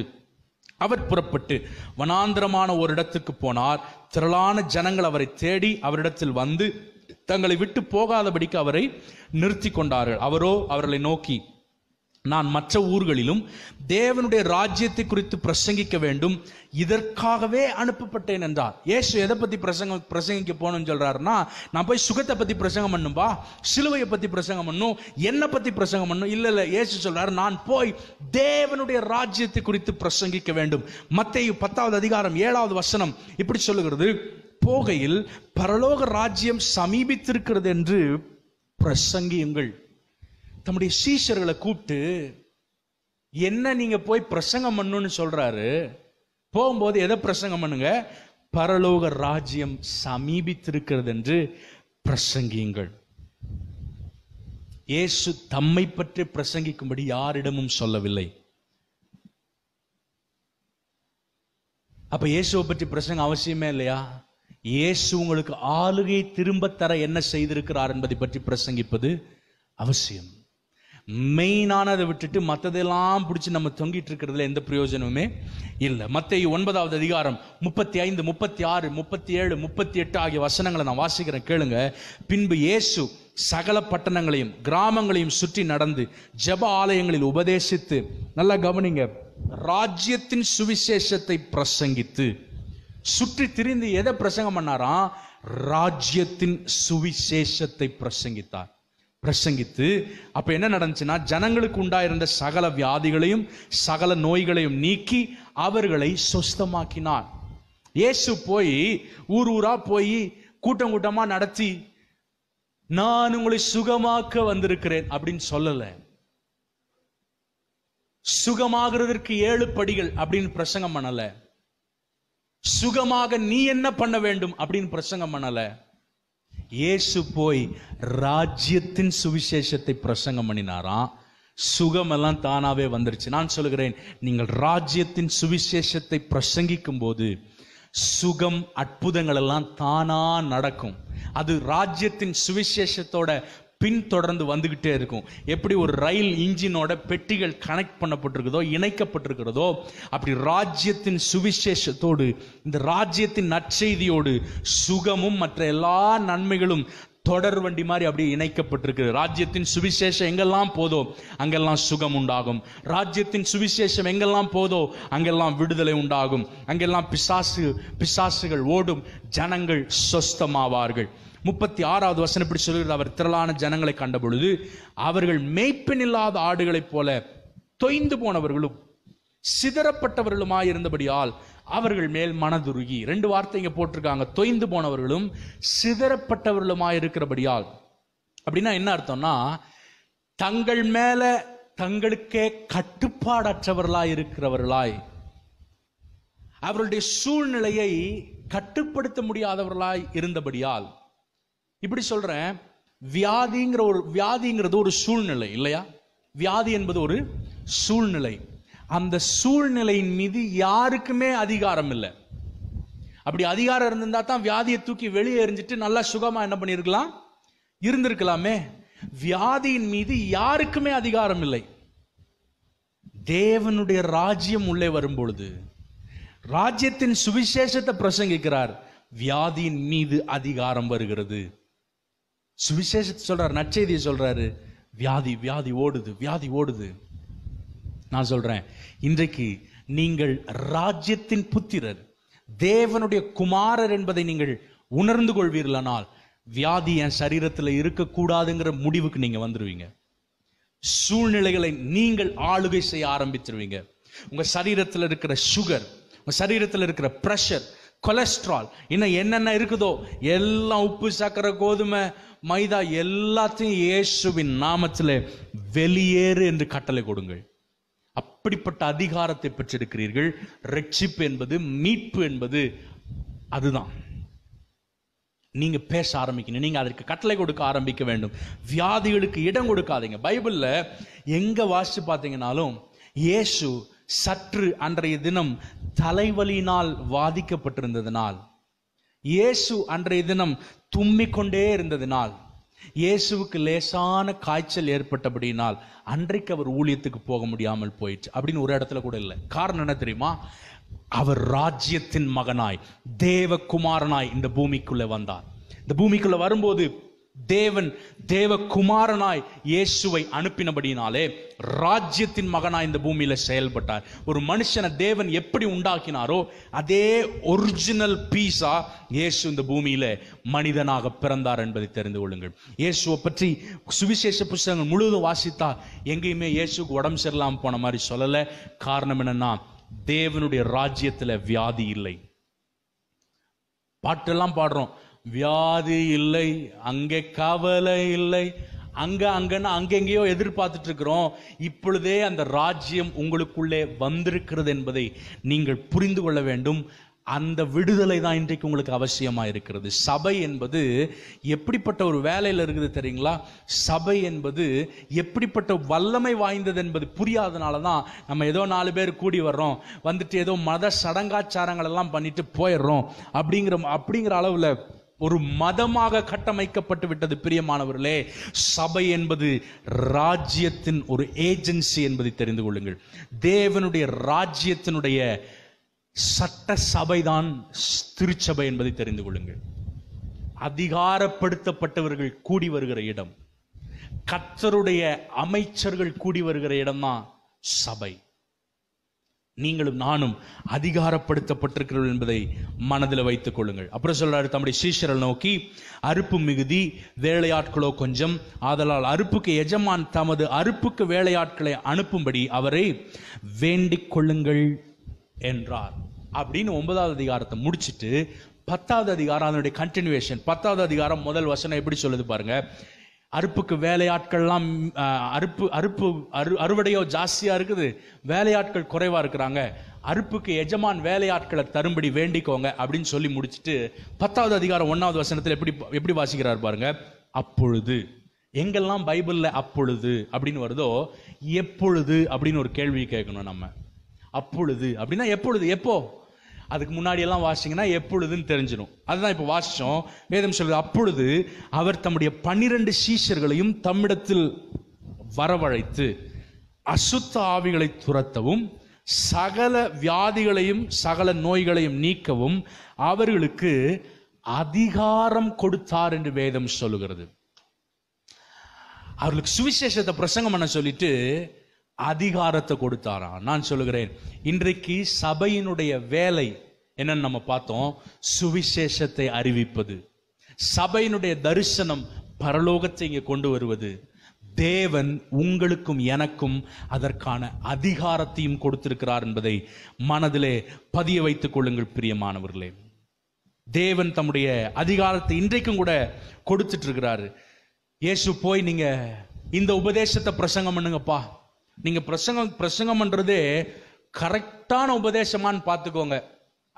A: அவர் புறப்பட்டு வனாந்திரமான ஒரு இடத்துக்கு போனார் திரளான ஜனங்கள் அவரை தேடி அவரிடத்தில் வந்து தங்களை விட்டு போகாதபடிக்கு அவரை நிறுத்தி கொண்டார்கள் அவரோ அவர்களை நோக்கி நான் மற்ற ஊர்களிலும் தேவனுடைய ராஜ்யத்தை குறித்து பிரசங்கிக்க வேண்டும் இதற்காகவே அனுப்பப்பட்டேன் என்றார் ஏசு எதை பற்றி பிரசங்க பிரசங்கிக்க போகணும்னு சொல்கிறாருன்னா நான் போய் சுகத்தை பற்றி பிரசங்கம் பண்ணும்பா சிலுவையை பற்றி பிரசங்கம் பண்ணும் என்னை பற்றி பிரசங்கம் பண்ணும் இல்ல இல்ல ஏசு சொல்கிறார் நான் போய் தேவனுடைய ராஜ்யத்தை குறித்து பிரசங்கிக்க வேண்டும் மற்ற பத்தாவது அதிகாரம் ஏழாவது வசனம் இப்படி சொல்லுகிறது போகையில் பரலோக ராஜ்யம் சமீபித்திருக்கிறது என்று பிரசங்கியுங்கள் தம்முடைய சீஷர்களை கூப்பிட்டு என்ன நீங்க போய் பிரசங்கம் பண்ணுன்னு சொல்றாரு போகும்போது எதை பிரசங்கம் பண்ணுங்க பரலோக ராஜ்யம் சமீபித்திருக்கிறது என்று பிரசங்கியுங்கள் இயேசு தம்மை பற்றி பிரசங்கிக்கும்படி யாரிடமும் சொல்லவில்லை அப்ப இயேசுவை பற்றி பிரசங்கம் அவசியமே இல்லையா இயேசு உங்களுக்கு ஆளுகையை திரும்ப தர என்ன செய்திருக்கிறார் என்பதை பற்றி பிரசங்கிப்பது அவசியம் மெயினானதை விட்டுட்டு மற்றதெல்லாம் பிடிச்சி நம்ம தொங்கிட்டு இருக்கிறதுல எந்த பிரயோஜனமுமே இல்லை மற்ற ஒன்பதாவது அதிகாரம் முப்பத்தி ஐந்து முப்பத்தி ஆறு முப்பத்தி ஏழு முப்பத்தி எட்டு ஆகிய வசனங்களை நான் வாசிக்கிறேன் கேளுங்க பின்பு இயேசு சகல பட்டணங்களையும் கிராமங்களையும் சுற்றி நடந்து ஜப ஆலயங்களில் உபதேசித்து நல்லா கவனிங்க ராஜ்யத்தின் சுவிசேஷத்தை பிரசங்கித்து சுற்றி திரிந்து எதை பிரசங்கம் பண்ணாராம் ராஜ்யத்தின் சுவிசேஷத்தை பிரசங்கித்தார் பிரசங்கித்து அப்போ என்ன நடந்துச்சுன்னா ஜனங்களுக்கு உண்டாயிருந்த சகல வியாதிகளையும் சகல நோய்களையும் நீக்கி அவர்களை சொஸ்தமாக்கினார் இயேசு போய் ஊர் ஊரா போய் கூட்டம் கூட்டமா நடத்தி நான் உங்களை சுகமாக்க வந்திருக்கிறேன் அப்படின்னு சொல்லலை சுகமாகிறதற்கு ஏழு படிகள் அப்படின்னு பிரசங்கம் பண்ணலை சுகமாக நீ என்ன பண்ண வேண்டும் அப்படின்னு பிரசங்கம் பண்ணலை இயேசு போய் ராஜ்யத்தின் சுவிசேஷத்தை பிரசங்கம் பண்ணினாராம் சுகமெல்லாம் தானாவே வந்துருச்சு நான் சொல்கிறேன் நீங்கள் ராஜ்யத்தின் சுவிசேஷத்தை பிரசங்கிக்கும் போது சுகம் அற்புதங்கள் எல்லாம் தானா நடக்கும் அது ராஜ்யத்தின் சுவிசேஷத்தோட பின்தொடர்ந்து வந்துக்கிட்டே இருக்கும் எப்படி ஒரு ரயில் இன்ஜினோட பெட்டிகள் கனெக்ட் பண்ணப்பட்டிருக்கிறதோ இணைக்கப்பட்டிருக்கிறதோ அப்படி ராஜ்யத்தின் சுவிசேஷத்தோடு இந்த ராஜ்யத்தின் நற்செய்தியோடு சுகமும் மற்ற எல்லா நன்மைகளும் தொடர் வண்டி மாதிரி அப்படியே இணைக்கப்பட்டிருக்கு ராஜ்யத்தின் சுவிசேஷம் எங்கெல்லாம் போதோ அங்கெல்லாம் சுகம் உண்டாகும் ராஜ்யத்தின் சுவிசேஷம் எங்கெல்லாம் போதோ அங்கெல்லாம் விடுதலை உண்டாகும் அங்கெல்லாம் பிசாசு பிசாசுகள் ஓடும் ஜனங்கள் சொஸ்தமாவார்கள் முப்பத்தி ஆறாவது வசனம் இப்படி சொல்கிறது அவர் திரளான ஜனங்களை கண்டபொழுது அவர்கள் மேய்ப்பெண் இல்லாத ஆடுகளைப் போல தொய்ந்து போனவர்களும் சிதறப்பட்டவர்களுமாய் இருந்தபடியால் அவர்கள் மேல் மனதுருகி ரெண்டு வார்த்தை இங்கே போட்டிருக்காங்க தொய்ந்து போனவர்களும் சிதறப்பட்டவர்களுமாய் இருக்கிறபடியால் அப்படின்னா என்ன அர்த்தம்னா தங்கள் மேல தங்களுக்கே கட்டுப்பாடற்றவர்களாய் இருக்கிறவர்களாய் அவர்களுடைய சூழ்நிலையை கட்டுப்படுத்த முடியாதவர்களாய் இருந்தபடியால் இப்படி சொல்றேன் வியாதிங்கிற ஒரு வியாதிங்கிறது ஒரு சூழ்நிலை இல்லையா வியாதி என்பது ஒரு சூழ்நிலை அந்த சூழ்நிலையின் மீது யாருக்குமே அதிகாரம் இல்லை அப்படி அதிகாரம் இருந்திருந்தா தான் வியாதியை தூக்கி வெளியே எறிஞ்சிட்டு நல்லா சுகமா என்ன பண்ணியிருக்கலாம் இருந்திருக்கலாமே வியாதியின் மீது யாருக்குமே அதிகாரம் இல்லை தேவனுடைய ராஜ்யம் உள்ளே வரும்பொழுது ராஜ்யத்தின் சுவிசேஷத்தை பிரசங்கிக்கிறார் வியாதியின் மீது அதிகாரம் வருகிறது சுவிசேஷத்தை சொல்கிறார் நற்செய்தியை சொல்கிறாரு வியாதி வியாதி ஓடுது வியாதி ஓடுது நான் சொல்கிறேன் இன்றைக்கு நீங்கள் ராஜ்யத்தின் புத்திரர் தேவனுடைய குமாரர் என்பதை நீங்கள் உணர்ந்து கொள்வீர்களானால் வியாதி என் சரீரத்தில் இருக்கக்கூடாதுங்கிற முடிவுக்கு நீங்கள் வந்துடுவீங்க சூழ்நிலைகளை நீங்கள் ஆளுகை செய்ய ஆரம்பிச்சிருவீங்க உங்கள் சரீரத்தில் இருக்கிற சுகர் உங்கள் சரீரத்தில் இருக்கிற ப்ரெஷர் கொலஸ்ட்ரால் இன்னும் என்னென்ன இருக்குதோ எல்லாம் உப்பு சக்கரை கோதுமை மைதா எல்லாத்தையும் இயேசுவின் நாமத்தில் வெளியேறு என்று கட்டளை கொடுங்கள் அப்படிப்பட்ட அதிகாரத்தை பெற்றெடுக்கிறீர்கள் ரட்சிப்பு என்பது மீட்பு என்பது அதுதான் நீங்க பேச ஆரம்பிக்கணும் நீங்க அதற்கு கட்டளை கொடுக்க ஆரம்பிக்க வேண்டும் வியாதிகளுக்கு இடம் கொடுக்காதீங்க பைபிள்ல எங்க வாசிச்சு பார்த்தீங்கன்னாலும் இயேசு சற்று அன்றைய தினம் தலைவலியினால் வாதிக்கப்பட்டிருந்ததினால் இயேசு அன்றைய தினம் தும்மிக்கொண்டே இருந்ததினால் இயேசுவுக்கு லேசான காய்ச்சல் ஏற்பட்டபடினால் அன்றைக்கு அவர் ஊழியத்துக்கு போக முடியாமல் போயிடுச்சு அப்படின்னு ஒரு இடத்துல கூட இல்லை காரணம் என்ன தெரியுமா அவர் ராஜ்யத்தின் மகனாய் தேவகுமாரனாய் இந்த பூமிக்குள்ளே வந்தார் இந்த பூமிக்குள்ளே வரும்போது தேவன் தேவகுமாரனாய் இயேசுவை அனுப்பினபடினாலே ராஜ்யத்தின் மகனாய் இந்த பூமியில செயல்பட்டார் ஒரு மனுஷனை தேவன் எப்படி உண்டாக்கினாரோ அதே ஒரிஜினல் பீஸா இயேசு இந்த பூமியில மனிதனாக பிறந்தார் என்பதை தெரிந்து கொள்ளுங்கள் இயேசுவை பற்றி சுவிசேஷ புஸ்தகங்கள் முழுவதும் வாசித்தா எங்கேயுமே இயேசுக்கு உடம்பு சரியில்லாமல் போன மாதிரி சொல்லல காரணம் என்னன்னா தேவனுடைய ராஜ்யத்துல வியாதி இல்லை பாட்டெல்லாம் பாடுறோம் வியாதி இல்லை அங்கே கவலை இல்லை அங்க அங்கன்னு அங்கெங்கேயோ எதிர்பார்த்துட்டு இருக்கிறோம் இப்பொழுதே அந்த ராஜ்யம் உங்களுக்குள்ளே வந்திருக்கிறது என்பதை நீங்கள் புரிந்து கொள்ள வேண்டும் அந்த விடுதலை தான் இன்றைக்கு உங்களுக்கு அவசியமாக இருக்கிறது சபை என்பது எப்படிப்பட்ட ஒரு வேலையில் இருக்குது தெரியுங்களா சபை என்பது எப்படிப்பட்ட வல்லமை வாய்ந்தது என்பது புரியாதனால தான் நம்ம ஏதோ நாலு பேர் கூடி வர்றோம் வந்துட்டு ஏதோ மத சடங்காச்சாரங்கள் எல்லாம் பண்ணிட்டு போயிடுறோம் அப்படிங்கிற அப்படிங்கிற அளவில் ஒரு மதமாக கட்டமைக்கப்பட்டு விட்டது பிரியமானவர்களே சபை என்பது ராஜ்யத்தின் ஒரு ஏஜென்சி என்பதை தெரிந்து கொள்ளுங்கள் தேவனுடைய ராஜ்யத்தினுடைய சட்ட சபைதான் திருச்சபை என்பதை தெரிந்து கொள்ளுங்கள் அதிகாரப்படுத்தப்பட்டவர்கள் கூடி வருகிற இடம் கத்தருடைய அமைச்சர்கள் கூடி வருகிற இடம்தான் சபை நீங்களும் நானும் அதிகாரப்படுத்தப்பட்டிருக்கிறோம் என்பதை மனதில் வைத்துக் கொள்ளுங்கள் அப்புறம் சொல்றாரு தம்முடைய சீஷரல் நோக்கி அறுப்பு மிகுதி வேலையாட்களோ கொஞ்சம் ஆதலால் அறுப்புக்கு எஜமான் தமது அறுப்புக்கு வேலையாட்களை அனுப்பும்படி அவரை வேண்டிக் கொள்ளுங்கள் என்றார் அப்படின்னு ஒன்பதாவது அதிகாரத்தை முடிச்சுட்டு பத்தாவது அதிகாரம் அதனுடைய கண்டினியூஷன் பத்தாவது அதிகாரம் முதல் வசனம் எப்படி சொல்லுது பாருங்க அறுப்புக்கு வேலையாட்கள்லாம் அறுப்பு அறுப்பு அரு அறுவடையோ ஜாஸ்தியாக இருக்குது வேலையாட்கள் குறைவாக இருக்கிறாங்க அறுப்புக்கு எஜமான் வேலையாட்களை தரும்படி வேண்டிக்கோங்க அப்படின்னு சொல்லி முடிச்சுட்டு பத்தாவது அதிகாரம் ஒன்றாவது வசனத்தில் எப்படி எப்படி வாசிக்கிறார் பாருங்க அப்பொழுது எங்கெல்லாம் பைபிளில் அப்பொழுது அப்படின்னு வருதோ எப்பொழுது அப்படின்னு ஒரு கேள்வி கேட்கணும் நம்ம அப்பொழுது அப்படின்னா எப்பொழுது எப்போ அதுக்கு முன்னாடியெல்லாம் வாசிங்கன்னா எப்பொழுதுன்னு தெரிஞ்சிடும் அதுதான் இப்போ வாசித்தோம் வேதம் சொல்லுது அப்பொழுது அவர் தம்முடைய பன்னிரண்டு சீஷர்களையும் தம்மிடத்தில் வரவழைத்து அசுத்த ஆவிகளை துரத்தவும் சகல வியாதிகளையும் சகல நோய்களையும் நீக்கவும் அவர்களுக்கு அதிகாரம் கொடுத்தார் என்று வேதம் சொல்லுகிறது அவர்களுக்கு சுவிசேஷத்தை பிரசங்கம் பண்ண சொல்லிட்டு அதிகாரத்தை கொடுத்தாராம் நான் சொல்லுகிறேன் இன்றைக்கு சபையினுடைய வேலை என்னன்னு நம்ம பார்த்தோம் சுவிசேஷத்தை அறிவிப்பது சபையினுடைய தரிசனம் பரலோகத்தை இங்கே கொண்டு வருவது தேவன் உங்களுக்கும் எனக்கும் அதற்கான அதிகாரத்தையும் கொடுத்திருக்கிறார் என்பதை மனதிலே பதிய வைத்துக் கொள்ளுங்கள் பிரியமானவர்களே தேவன் தம்முடைய அதிகாரத்தை இன்றைக்கும் கூட கொடுத்துட்டு இருக்கிறாரு இயேசு போய் நீங்க இந்த உபதேசத்தை பிரசங்கம் பண்ணுங்கப்பா நீங்க பிரசங்கம் பிரசங்கம் பண்றது கரெக்டான உபதேசமானு பார்த்துக்கோங்க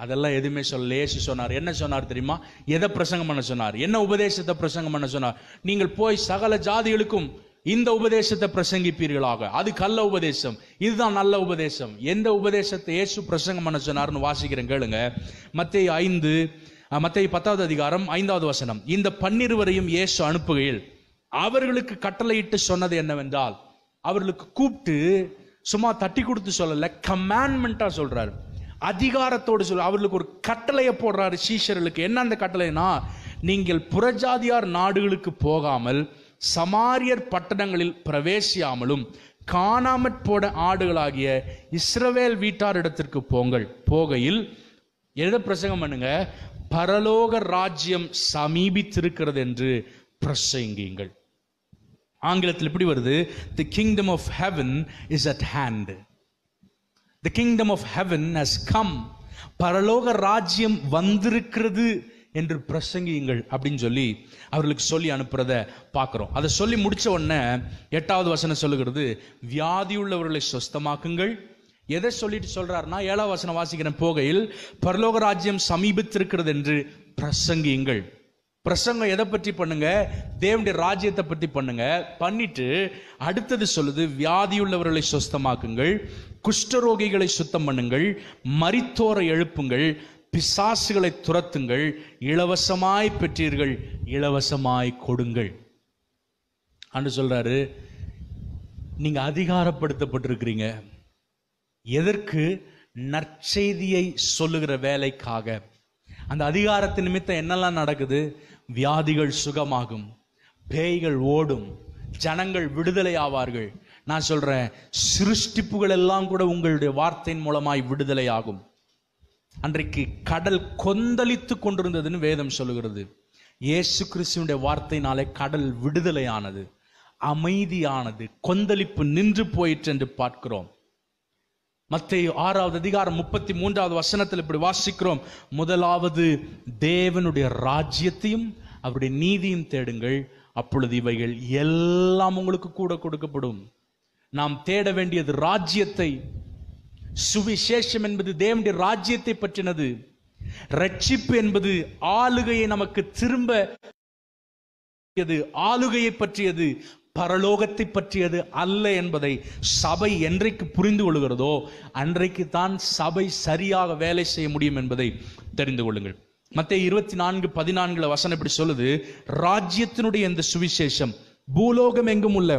A: அதெல்லாம் எதுவுமே சொல்ல லேசு சொன்னார் என்ன சொன்னார் தெரியுமா எதை பிரசங்கம் பண்ண சொன்னார் என்ன உபதேசத்தை பிரசங்கம் பண்ண சொன்னார் நீங்கள் போய் சகல ஜாதிகளுக்கும் இந்த உபதேசத்தை பிரசங்கிப்பீர்களாக அது கல்ல உபதேசம் இதுதான் நல்ல உபதேசம் எந்த உபதேசத்தை இயேசு பிரசங்கம் பண்ண சொன்னார்னு வாசிக்கிறேன் கேளுங்க மத்திய ஐந்து மத்திய பத்தாவது அதிகாரம் ஐந்தாவது வசனம் இந்த பன்னிருவரையும் இயேசு அனுப்புகையில் அவர்களுக்கு கட்டளையிட்டு சொன்னது என்னவென்றால் அவர்களுக்கு கூப்பிட்டு சும்மா தட்டி கொடுத்து சொல்லலை கமாண்ட்மெண்ட்டாக சொல்கிறாரு அதிகாரத்தோடு சொல்ல அவர்களுக்கு ஒரு கட்டளையை போடுறாரு சீஷர்களுக்கு என்ன அந்த கட்டளைனா நீங்கள் புறஜாதியார் நாடுகளுக்கு போகாமல் சமாரியர் பட்டணங்களில் பிரவேசியாமலும் காணாமற் போட ஆடுகளாகிய இஸ்ரவேல் வீட்டார் இடத்திற்கு போங்கள் போகையில் எழுத பிரசங்கம் பண்ணுங்க பரலோக ராஜ்யம் சமீபித்திருக்கிறது என்று பிரசங்கிங்கள் ஆங்கிலத்தில் எப்படி வருது the kingdom of heaven is at hand the kingdom of heaven has come பரலோக ராஜ்யம் வந்திருக்கிறது என்று பிரசங்கியுங்கள் அப்படின்னு சொல்லி அவர்களுக்கு சொல்லி அனுப்புறத பார்க்குறோம் அதை சொல்லி முடித்த உடனே எட்டாவது வசனம் சொல்லுகிறது வியாதி உள்ளவர்களை சொஸ்தமாக்குங்கள் எதை சொல்லிட்டு சொல்றாருன்னா ஏழாவது வசனம் வாசிக்கிற போகையில் பரலோக ராஜ்யம் சமீபித்திருக்கிறது என்று பிரசங்கியுங்கள் பிரசங்கம் எதை பற்றி பண்ணுங்க தேவனுடைய ராஜ்யத்தை பற்றி பண்ணுங்க பண்ணிட்டு அடுத்தது சொல்லுது வியாதியுள்ளவர்களை சுத்தமாக்குங்கள் குஷ்டரோகிகளை சுத்தம் பண்ணுங்கள் மரித்தோரை எழுப்புங்கள் பிசாசுகளை துரத்துங்கள் இலவசமாய் பெற்றீர்கள் இலவசமாய் கொடுங்கள் அன்று சொல்றாரு நீங்க அதிகாரப்படுத்தப்பட்டிருக்கிறீங்க எதற்கு நற்செய்தியை சொல்லுகிற வேலைக்காக அந்த அதிகாரத்து நிமித்தம் என்னெல்லாம் நடக்குது வியாதிகள் சுகமாகும் பேய்கள் ஓடும் ஜனங்கள் விடுதலை ஆவார்கள் நான் சொல்றேன் சிருஷ்டிப்புகள் எல்லாம் கூட உங்களுடைய வார்த்தையின் மூலமாய் விடுதலை ஆகும் அன்றைக்கு கடல் கொந்தளித்து கொண்டிருந்ததுன்னு வேதம் சொல்லுகிறது இயேசு கிறிஸ்துவனுடைய வார்த்தையினாலே கடல் விடுதலையானது அமைதியானது கொந்தளிப்பு நின்று போயிற்று என்று பார்க்கிறோம் மத்திய ஆறாவது அதிகாரம் முப்பத்தி மூன்றாவது வசனத்தில் இப்படி வாசிக்கிறோம் முதலாவது தேவனுடைய ராஜ்யத்தையும் அவருடைய நீதியும் தேடுங்கள் அப்பொழுது இவைகள் எல்லாம் உங்களுக்கு கூட கொடுக்கப்படும் நாம் தேட வேண்டியது ராஜ்யத்தை சுவிசேஷம் என்பது தேவனுடைய ராஜ்யத்தை பற்றினது ரட்சிப்பு என்பது ஆளுகையை நமக்கு திரும்ப ஆளுகையை பற்றியது பரலோகத்தை பற்றியது அல்ல என்பதை சபை என்றைக்கு புரிந்து கொள்கிறதோ அன்றைக்கு தான் சபை சரியாக வேலை செய்ய முடியும் என்பதை தெரிந்து கொள்ளுங்கள் மற்ற இருபத்தி நான்கு பதினான்குல வசனம் இப்படி சொல்லுது ராஜ்யத்தினுடைய இந்த சுவிசேஷம் பூலோகம் எங்கும் உள்ள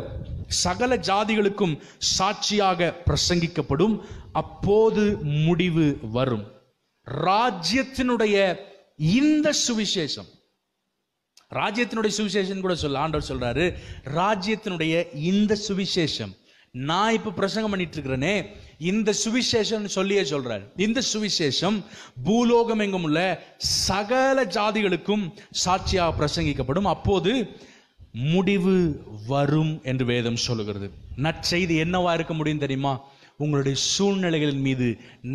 A: சகல ஜாதிகளுக்கும் சாட்சியாக பிரசங்கிக்கப்படும் அப்போது முடிவு வரும் ராஜ்யத்தினுடைய இந்த சுவிசேஷம் ராஜ்யத்தினுடைய சுவிசேஷம் கூட சொல்ல ஆண்டவர் சொல்கிறாரு ராஜ்யத்தினுடைய இந்த சுவிசேஷம் நான் இப்போ பிரசங்கம் பண்ணிட்டு இருக்கிறனே இந்த சுவிசேஷம் சொல்லியே சொல்றார் இந்த சுவிசேஷம் பூலோகம் எங்கும் உள்ள சகல ஜாதிகளுக்கும் சாட்சியாக பிரசங்கிக்கப்படும் அப்போது முடிவு வரும் என்று வேதம் சொல்லுகிறது நற்செய்தி என்னவா இருக்க முடியும் தெரியுமா உங்களுடைய சூழ்நிலைகளின் மீது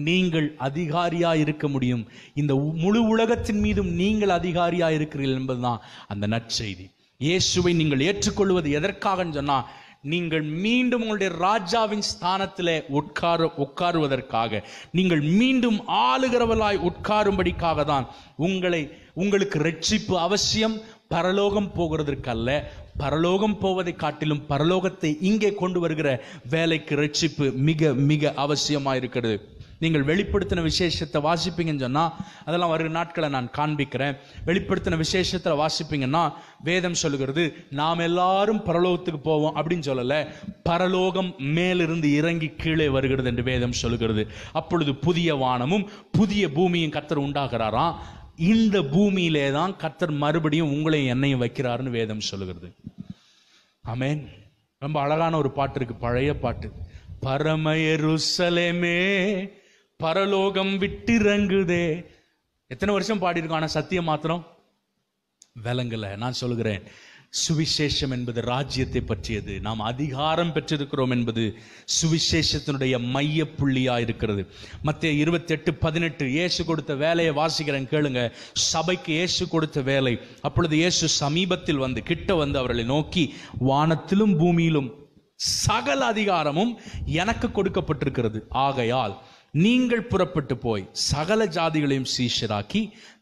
A: நீங்கள் அதிகாரியாக இருக்க முடியும் இந்த முழு உலகத்தின் மீதும் நீங்கள் அதிகாரியாக இருக்கிறீர்கள் என்பதுதான் அந்த நற்செய்தி இயேசுவை நீங்கள் ஏற்றுக்கொள்வது எதற்காகன்னு சொன்னால் நீங்கள் மீண்டும் உங்களுடைய ராஜாவின் ஸ்தானத்தில் உட்கார உட்காருவதற்காக நீங்கள் மீண்டும் ஆளுகிறவளாய் உட்காரும்படிக்காக தான் உங்களை உங்களுக்கு ரட்சிப்பு அவசியம் பரலோகம் போகிறதற்கல்ல பரலோகம் போவதை காட்டிலும் பரலோகத்தை இங்கே கொண்டு வருகிற வேலைக்கு ரட்சிப்பு மிக மிக அவசியமாக இருக்கிறது நீங்கள் வெளிப்படுத்தின விசேஷத்தை வாசிப்பீங்கன்னு சொன்னால் அதெல்லாம் வருகிற நாட்களை நான் காண்பிக்கிறேன் வெளிப்படுத்தின விசேஷத்தில் வாசிப்பீங்கன்னா வேதம் சொல்லுகிறது நாம் எல்லாரும் பரலோகத்துக்கு போவோம் அப்படின்னு சொல்லலை பரலோகம் மேலிருந்து இறங்கி கீழே வருகிறது என்று வேதம் சொல்லுகிறது அப்பொழுது புதிய வானமும் புதிய பூமியும் கத்தர் உண்டாகிறாராம் இந்த பூமியிலே தான் கத்தர் மறுபடியும் உங்களையும் என்னையும் வைக்கிறாருன்னு வேதம் சொல்லுகிறது அமேன் ரொம்ப அழகான ஒரு பாட்டு இருக்கு பழைய பாட்டு பரமயருசலேமே பரலோகம் விட்டிறங்குதே எத்தனை வருஷம் பாடியிருக்கோம் ஆனால் சத்தியம் மாத்திரம் விளங்கலை நான் சொல்கிறேன் சுவிசேஷம் என்பது ராஜ்யத்தை பற்றியது நாம் அதிகாரம் பெற்றிருக்கிறோம் என்பது சுவிசேஷத்தினுடைய மைய புள்ளியாக இருக்கிறது மத்திய இருபத்தெட்டு பதினெட்டு இயேசு கொடுத்த வேலையை வாசிக்கிறேன் கேளுங்க சபைக்கு இயேசு கொடுத்த வேலை அப்பொழுது இயேசு சமீபத்தில் வந்து கிட்ட வந்து அவர்களை நோக்கி வானத்திலும் பூமியிலும் சகல அதிகாரமும் எனக்கு கொடுக்கப்பட்டிருக்கிறது ஆகையால் நீங்கள் புறப்பட்டு போய் சகல ஜாதிகளையும் சீஷராக்கி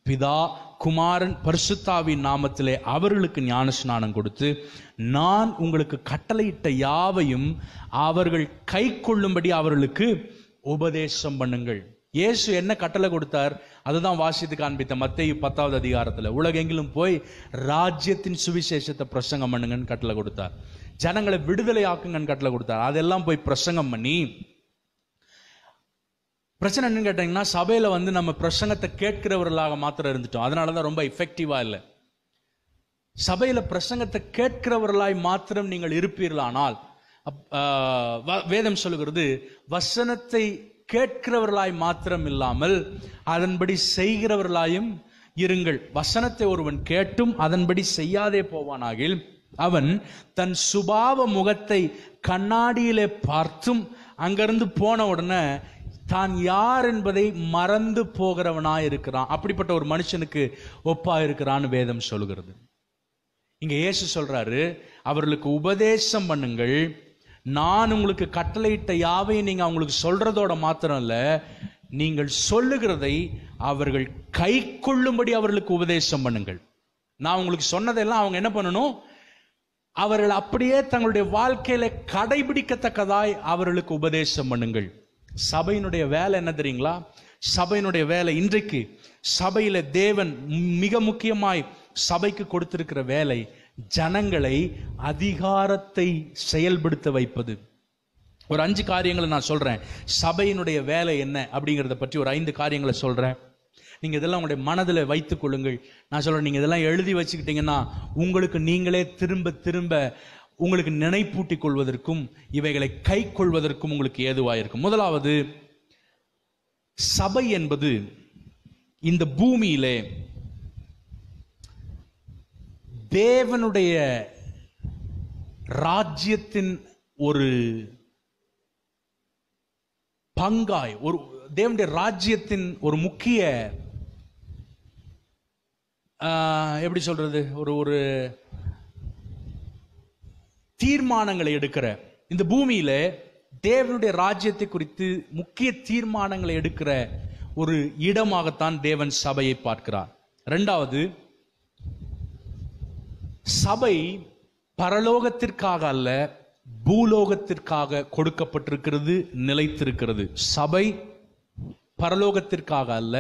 A: பிதா குமாரன் பரிசுத்தாவின் நாமத்திலே அவர்களுக்கு ஞான ஸ்நானம் கொடுத்து நான் உங்களுக்கு கட்டளையிட்ட யாவையும் அவர்கள் கை கொள்ளும்படி அவர்களுக்கு உபதேசம் பண்ணுங்கள் இயேசு என்ன கட்டளை கொடுத்தார் அதுதான் வாசித்து காண்பித்த மத்திய பத்தாவது அதிகாரத்தில் உலகெங்கிலும் போய் ராஜ்யத்தின் சுவிசேஷத்தை பிரசங்கம் பண்ணுங்கன்னு கட்டளை கொடுத்தார் ஜனங்களை விடுதலை ஆக்குங்கன்னு கட்டளை கொடுத்தார் அதெல்லாம் போய் பிரசங்கம் பண்ணி பிரச்சனை என்னன்னு கேட்டிங்கன்னா சபையில் வந்து நம்ம பிரசங்கத்தை கேட்கிறவர்களாக மாத்திரம் இருந்துட்டோம் அதனால தான் ரொம்ப எஃபெக்டிவாக இல்லை சபையில் பிரசங்கத்தை கேட்கிறவர்களாய் மாத்திரம் நீங்கள் இருப்பீர்களானால் வேதம் சொல்லுகிறது வசனத்தை கேட்கிறவர்களாய் மாத்திரம் இல்லாமல் அதன்படி செய்கிறவர்களாயும் இருங்கள் வசனத்தை ஒருவன் கேட்டும் அதன்படி செய்யாதே போவானாகில் அவன் தன் சுபாவ முகத்தை கண்ணாடியிலே பார்த்தும் அங்கிருந்து போன உடனே தான் யார் என்பதை மறந்து போகிறவனாக இருக்கிறான் அப்படிப்பட்ட ஒரு மனுஷனுக்கு ஒப்பா இருக்கிறான்னு வேதம் சொல்கிறது இங்கே இயேசு சொல்கிறாரு அவர்களுக்கு உபதேசம் பண்ணுங்கள் நான் உங்களுக்கு கட்டளையிட்ட யாவையும் நீங்கள் அவங்களுக்கு சொல்கிறதோட மாத்திரம் இல்லை நீங்கள் சொல்லுகிறதை அவர்கள் கை கொள்ளும்படி அவர்களுக்கு உபதேசம் பண்ணுங்கள் நான் உங்களுக்கு சொன்னதெல்லாம் அவங்க என்ன பண்ணணும் அவர்கள் அப்படியே தங்களுடைய வாழ்க்கையில கடைபிடிக்கத்தக்கதாய் அவர்களுக்கு உபதேசம் பண்ணுங்கள் சபையினுடைய வேலை என்ன தெரியுங்களா சபையினுடைய வேலை இன்றைக்கு சபையில தேவன் மிக முக்கியமாய் சபைக்கு கொடுத்திருக்கிற வேலை ஜனங்களை அதிகாரத்தை செயல்படுத்த வைப்பது ஒரு அஞ்சு காரியங்களை நான் சொல்றேன் சபையினுடைய வேலை என்ன அப்படிங்கிறத பற்றி ஒரு ஐந்து காரியங்களை சொல்றேன் நீங்க இதெல்லாம் உங்களுடைய மனதில் வைத்துக் கொள்ளுங்கள் நான் சொல்றேன் நீங்க இதெல்லாம் எழுதி வச்சுக்கிட்டீங்கன்னா உங்களுக்கு நீங்களே திரும்ப திரும்ப உங்களுக்கு நினைப்பூட்டிக் கொள்வதற்கும் இவைகளை கை கொள்வதற்கும் உங்களுக்கு ஏதுவாயிருக்கும் முதலாவது சபை என்பது இந்த பூமியிலே தேவனுடைய ராஜ்யத்தின் ஒரு பங்காய் ஒரு தேவனுடைய ராஜ்யத்தின் ஒரு முக்கிய எப்படி சொல்றது ஒரு ஒரு தீர்மானங்களை எடுக்கிற இந்த பூமியில தேவனுடைய ராஜ்யத்தை குறித்து முக்கிய தீர்மானங்களை எடுக்கிற ஒரு இடமாகத்தான் தேவன் சபையை பார்க்கிறார் ரெண்டாவது சபை பரலோகத்திற்காக அல்ல பூலோகத்திற்காக கொடுக்கப்பட்டிருக்கிறது நிலைத்திருக்கிறது சபை பரலோகத்திற்காக அல்ல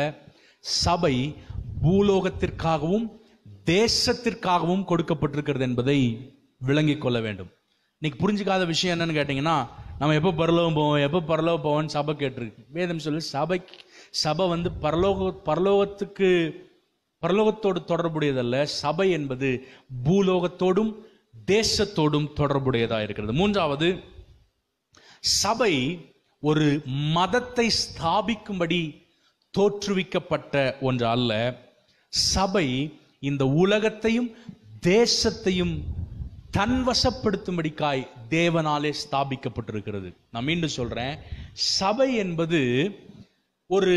A: சபை பூலோகத்திற்காகவும் தேசத்திற்காகவும் கொடுக்கப்பட்டிருக்கிறது என்பதை விளங்கி கொள்ள வேண்டும் இன்னைக்கு புரிஞ்சுக்காத விஷயம் என்னன்னு கேட்டிங்கன்னா நம்ம எப்போ பரலோகம் போவோம் எப்போ பரலோகம் போவோம்னு சபை கேட்டிருக்கு வேதம் சொல்லி சபை சபை வந்து பரலோக பரலோகத்துக்கு பரலோகத்தோடு தொடர்புடையதல்ல சபை என்பது பூலோகத்தோடும் தேசத்தோடும் தொடர்புடையதாக இருக்கிறது மூன்றாவது சபை ஒரு மதத்தை ஸ்தாபிக்கும்படி தோற்றுவிக்கப்பட்ட ஒன்று அல்ல சபை இந்த உலகத்தையும் தேசத்தையும் தன்வசப்படுத்தும்படிக்காய் தேவனாலே ஸ்தாபிக்கப்பட்டிருக்கிறது நான் மீண்டும் சொல்றேன் சபை என்பது ஒரு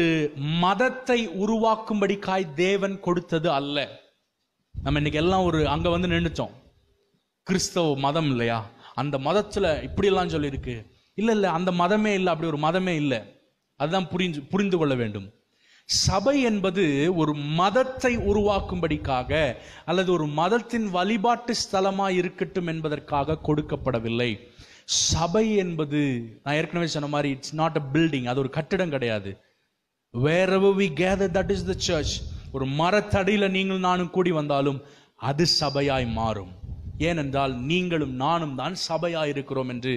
A: மதத்தை உருவாக்கும்படிக்காய் தேவன் கொடுத்தது அல்ல நம்ம இன்னைக்கு எல்லாம் ஒரு அங்க வந்து நின்றுச்சோம் கிறிஸ்தவ மதம் இல்லையா அந்த மதத்துல இப்படியெல்லாம் சொல்லியிருக்கு இல்லை இல்லை அந்த மதமே இல்லை அப்படி ஒரு மதமே இல்லை அதுதான் புரிஞ்சு புரிந்து கொள்ள வேண்டும் சபை என்பது ஒரு மதத்தை உருவாக்கும்படிக்காக அல்லது ஒரு மதத்தின் வழிபாட்டு ஸ்தலமாக இருக்கட்டும் என்பதற்காக கொடுக்கப்படவில்லை சபை என்பது நான் ஏற்கனவே சொன்ன மாதிரி இட்ஸ் நாட் அ பில்டிங் அது ஒரு கட்டிடம் கிடையாது வேற we gather that is the church ஒரு மரத்தடியில் நீங்கள் நானும் கூடி வந்தாலும் அது சபையாய் மாறும் ஏனென்றால் நீங்களும் நானும் தான் சபையாய் இருக்கிறோம் என்று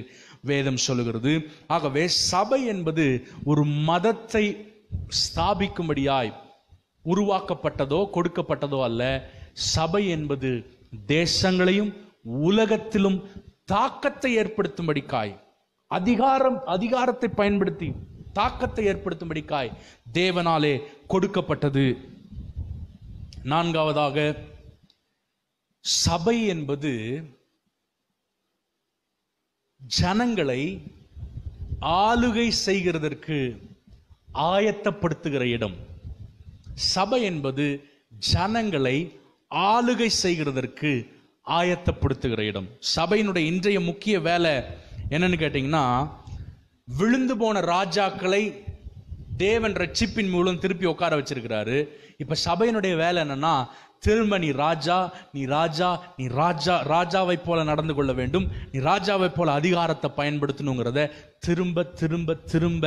A: வேதம் சொல்லுகிறது ஆகவே சபை என்பது ஒரு மதத்தை ஸ்தாபிக்கும்படியாய் உருவாக்கப்பட்டதோ கொடுக்கப்பட்டதோ அல்ல சபை என்பது தேசங்களையும் உலகத்திலும் தாக்கத்தை ஏற்படுத்தும்படிக்காய் அதிகாரம் அதிகாரத்தை பயன்படுத்தி தாக்கத்தை ஏற்படுத்தும்படிக்காய் தேவனாலே கொடுக்கப்பட்டது நான்காவதாக சபை என்பது ஜனங்களை ஆளுகை செய்கிறதற்கு ஆயத்தப்படுத்துகிற இடம் சபை என்பது ஜனங்களை ஆளுகை செய்கிறதற்கு ஆயத்தப்படுத்துகிற இடம் சபையினுடைய இன்றைய முக்கிய வேலை என்னன்னு கேட்டிங்கன்னா விழுந்து போன ராஜாக்களை தேவன் ரட்சிப்பின் மூலம் திருப்பி உட்கார வச்சிருக்கிறாரு இப்போ சபையினுடைய வேலை என்னன்னா திரும்ப நீ ராஜா நீ ராஜா நீ ராஜா ராஜாவை போல நடந்து கொள்ள வேண்டும் நீ ராஜாவை போல அதிகாரத்தை பயன்படுத்தணுங்கிறத திரும்ப திரும்ப திரும்ப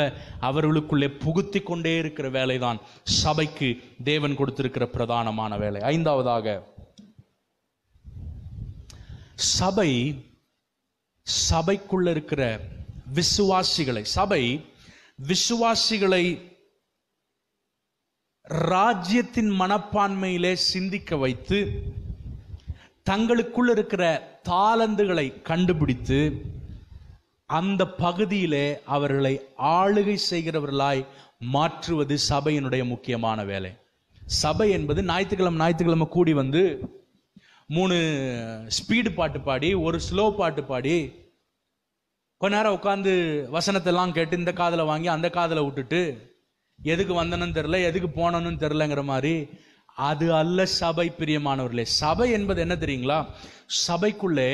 A: அவர்களுக்குள்ளே புகுத்தி கொண்டே இருக்கிற வேலைதான் சபைக்கு தேவன் கொடுத்திருக்கிற பிரதானமான வேலை ஐந்தாவதாக சபை சபைக்குள்ள இருக்கிற விசுவாசிகளை சபை விசுவாசிகளை ராஜ்யத்தின் மனப்பான்மையிலே சிந்திக்க வைத்து தங்களுக்குள்ள இருக்கிற தாளந்துகளை கண்டுபிடித்து அந்த பகுதியிலே அவர்களை ஆளுகை செய்கிறவர்களாய் மாற்றுவது சபையினுடைய முக்கியமான வேலை சபை என்பது ஞாயிற்றுக்கிழமை ஞாயிற்றுக்கிழமை கூடி வந்து மூணு ஸ்பீடு பாட்டு பாடி ஒரு ஸ்லோ பாட்டு பாடி கொஞ்ச நேரம் உட்காந்து வசனத்தெல்லாம் கேட்டு இந்த காதில் வாங்கி அந்த காதில் விட்டுட்டு எதுக்கு வந்தனும் தெரில எதுக்கு போனனும் தெரிலங்கிற மாதிரி அது அல்ல சபை பிரியமானவர்களே சபை என்பது என்ன தெரியுங்களா சபைக்குள்ளே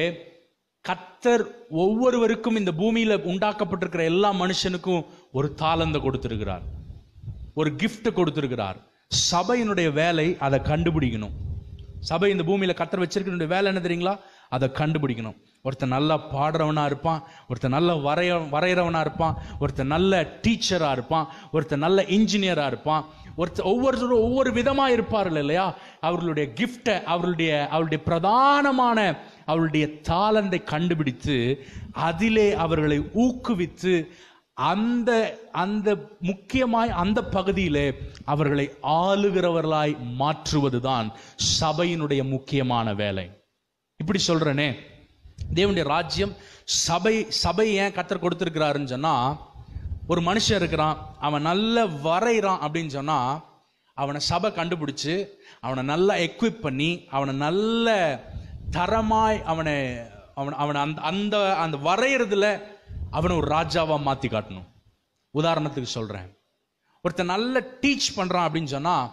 A: கத்தர் ஒவ்வொருவருக்கும் இந்த பூமியில் உண்டாக்கப்பட்டிருக்கிற எல்லா மனுஷனுக்கும் ஒரு தாளந்த கொடுத்திருக்கிறார் ஒரு கிஃப்ட் கொடுத்திருக்கிறார் சபையினுடைய வேலை அதை கண்டுபிடிக்கணும் சபை இந்த பூமியில் கத்தர் வச்சிருக்கிற வேலை என்ன தெரியுங்களா அதை கண்டுபிடிக்கணும் ஒருத்தன் நல்லா பாடுறவனாக இருப்பான் ஒருத்தர் நல்ல வரைய வரைகிறவனாக இருப்பான் ஒருத்தர் நல்ல டீச்சராக இருப்பான் ஒருத்தர் நல்ல இன்ஜினியராக இருப்பான் ஒருத்தர் ஒவ்வொருத்தரும் ஒவ்வொரு விதமாக இருப்பார்கள் இல்லையா அவர்களுடைய கிஃப்டை அவருடைய அவருடைய பிரதானமான அவருடைய தாளந்தை கண்டுபிடித்து அதிலே அவர்களை ஊக்குவித்து அந்த அந்த முக்கியமாய் அந்த பகுதியிலே அவர்களை ஆளுகிறவர்களாய் மாற்றுவதுதான் சபையினுடைய முக்கியமான வேலை இப்படி சொல்றேனே தேவனுடைய ராஜ்யம் சபை சபை ஏன் கத்தர் கொடுத்துருக்கிறாருன்னு சொன்னால் ஒரு மனுஷன் இருக்கிறான் அவன் நல்ல வரைகிறான் அப்படின்னு சொன்னால் அவனை சபை கண்டுபிடிச்சி அவனை நல்லா எக்விப் பண்ணி அவனை நல்ல தரமாய் அவனை அவன் அவனை அந்த அந்த அந்த வரைகிறதுல அவனை ஒரு ராஜாவாக மாற்றி காட்டணும் உதாரணத்துக்கு சொல்கிறேன் ஒருத்தன் நல்ல டீச் பண்ணுறான் அப்படின்னு சொன்னால்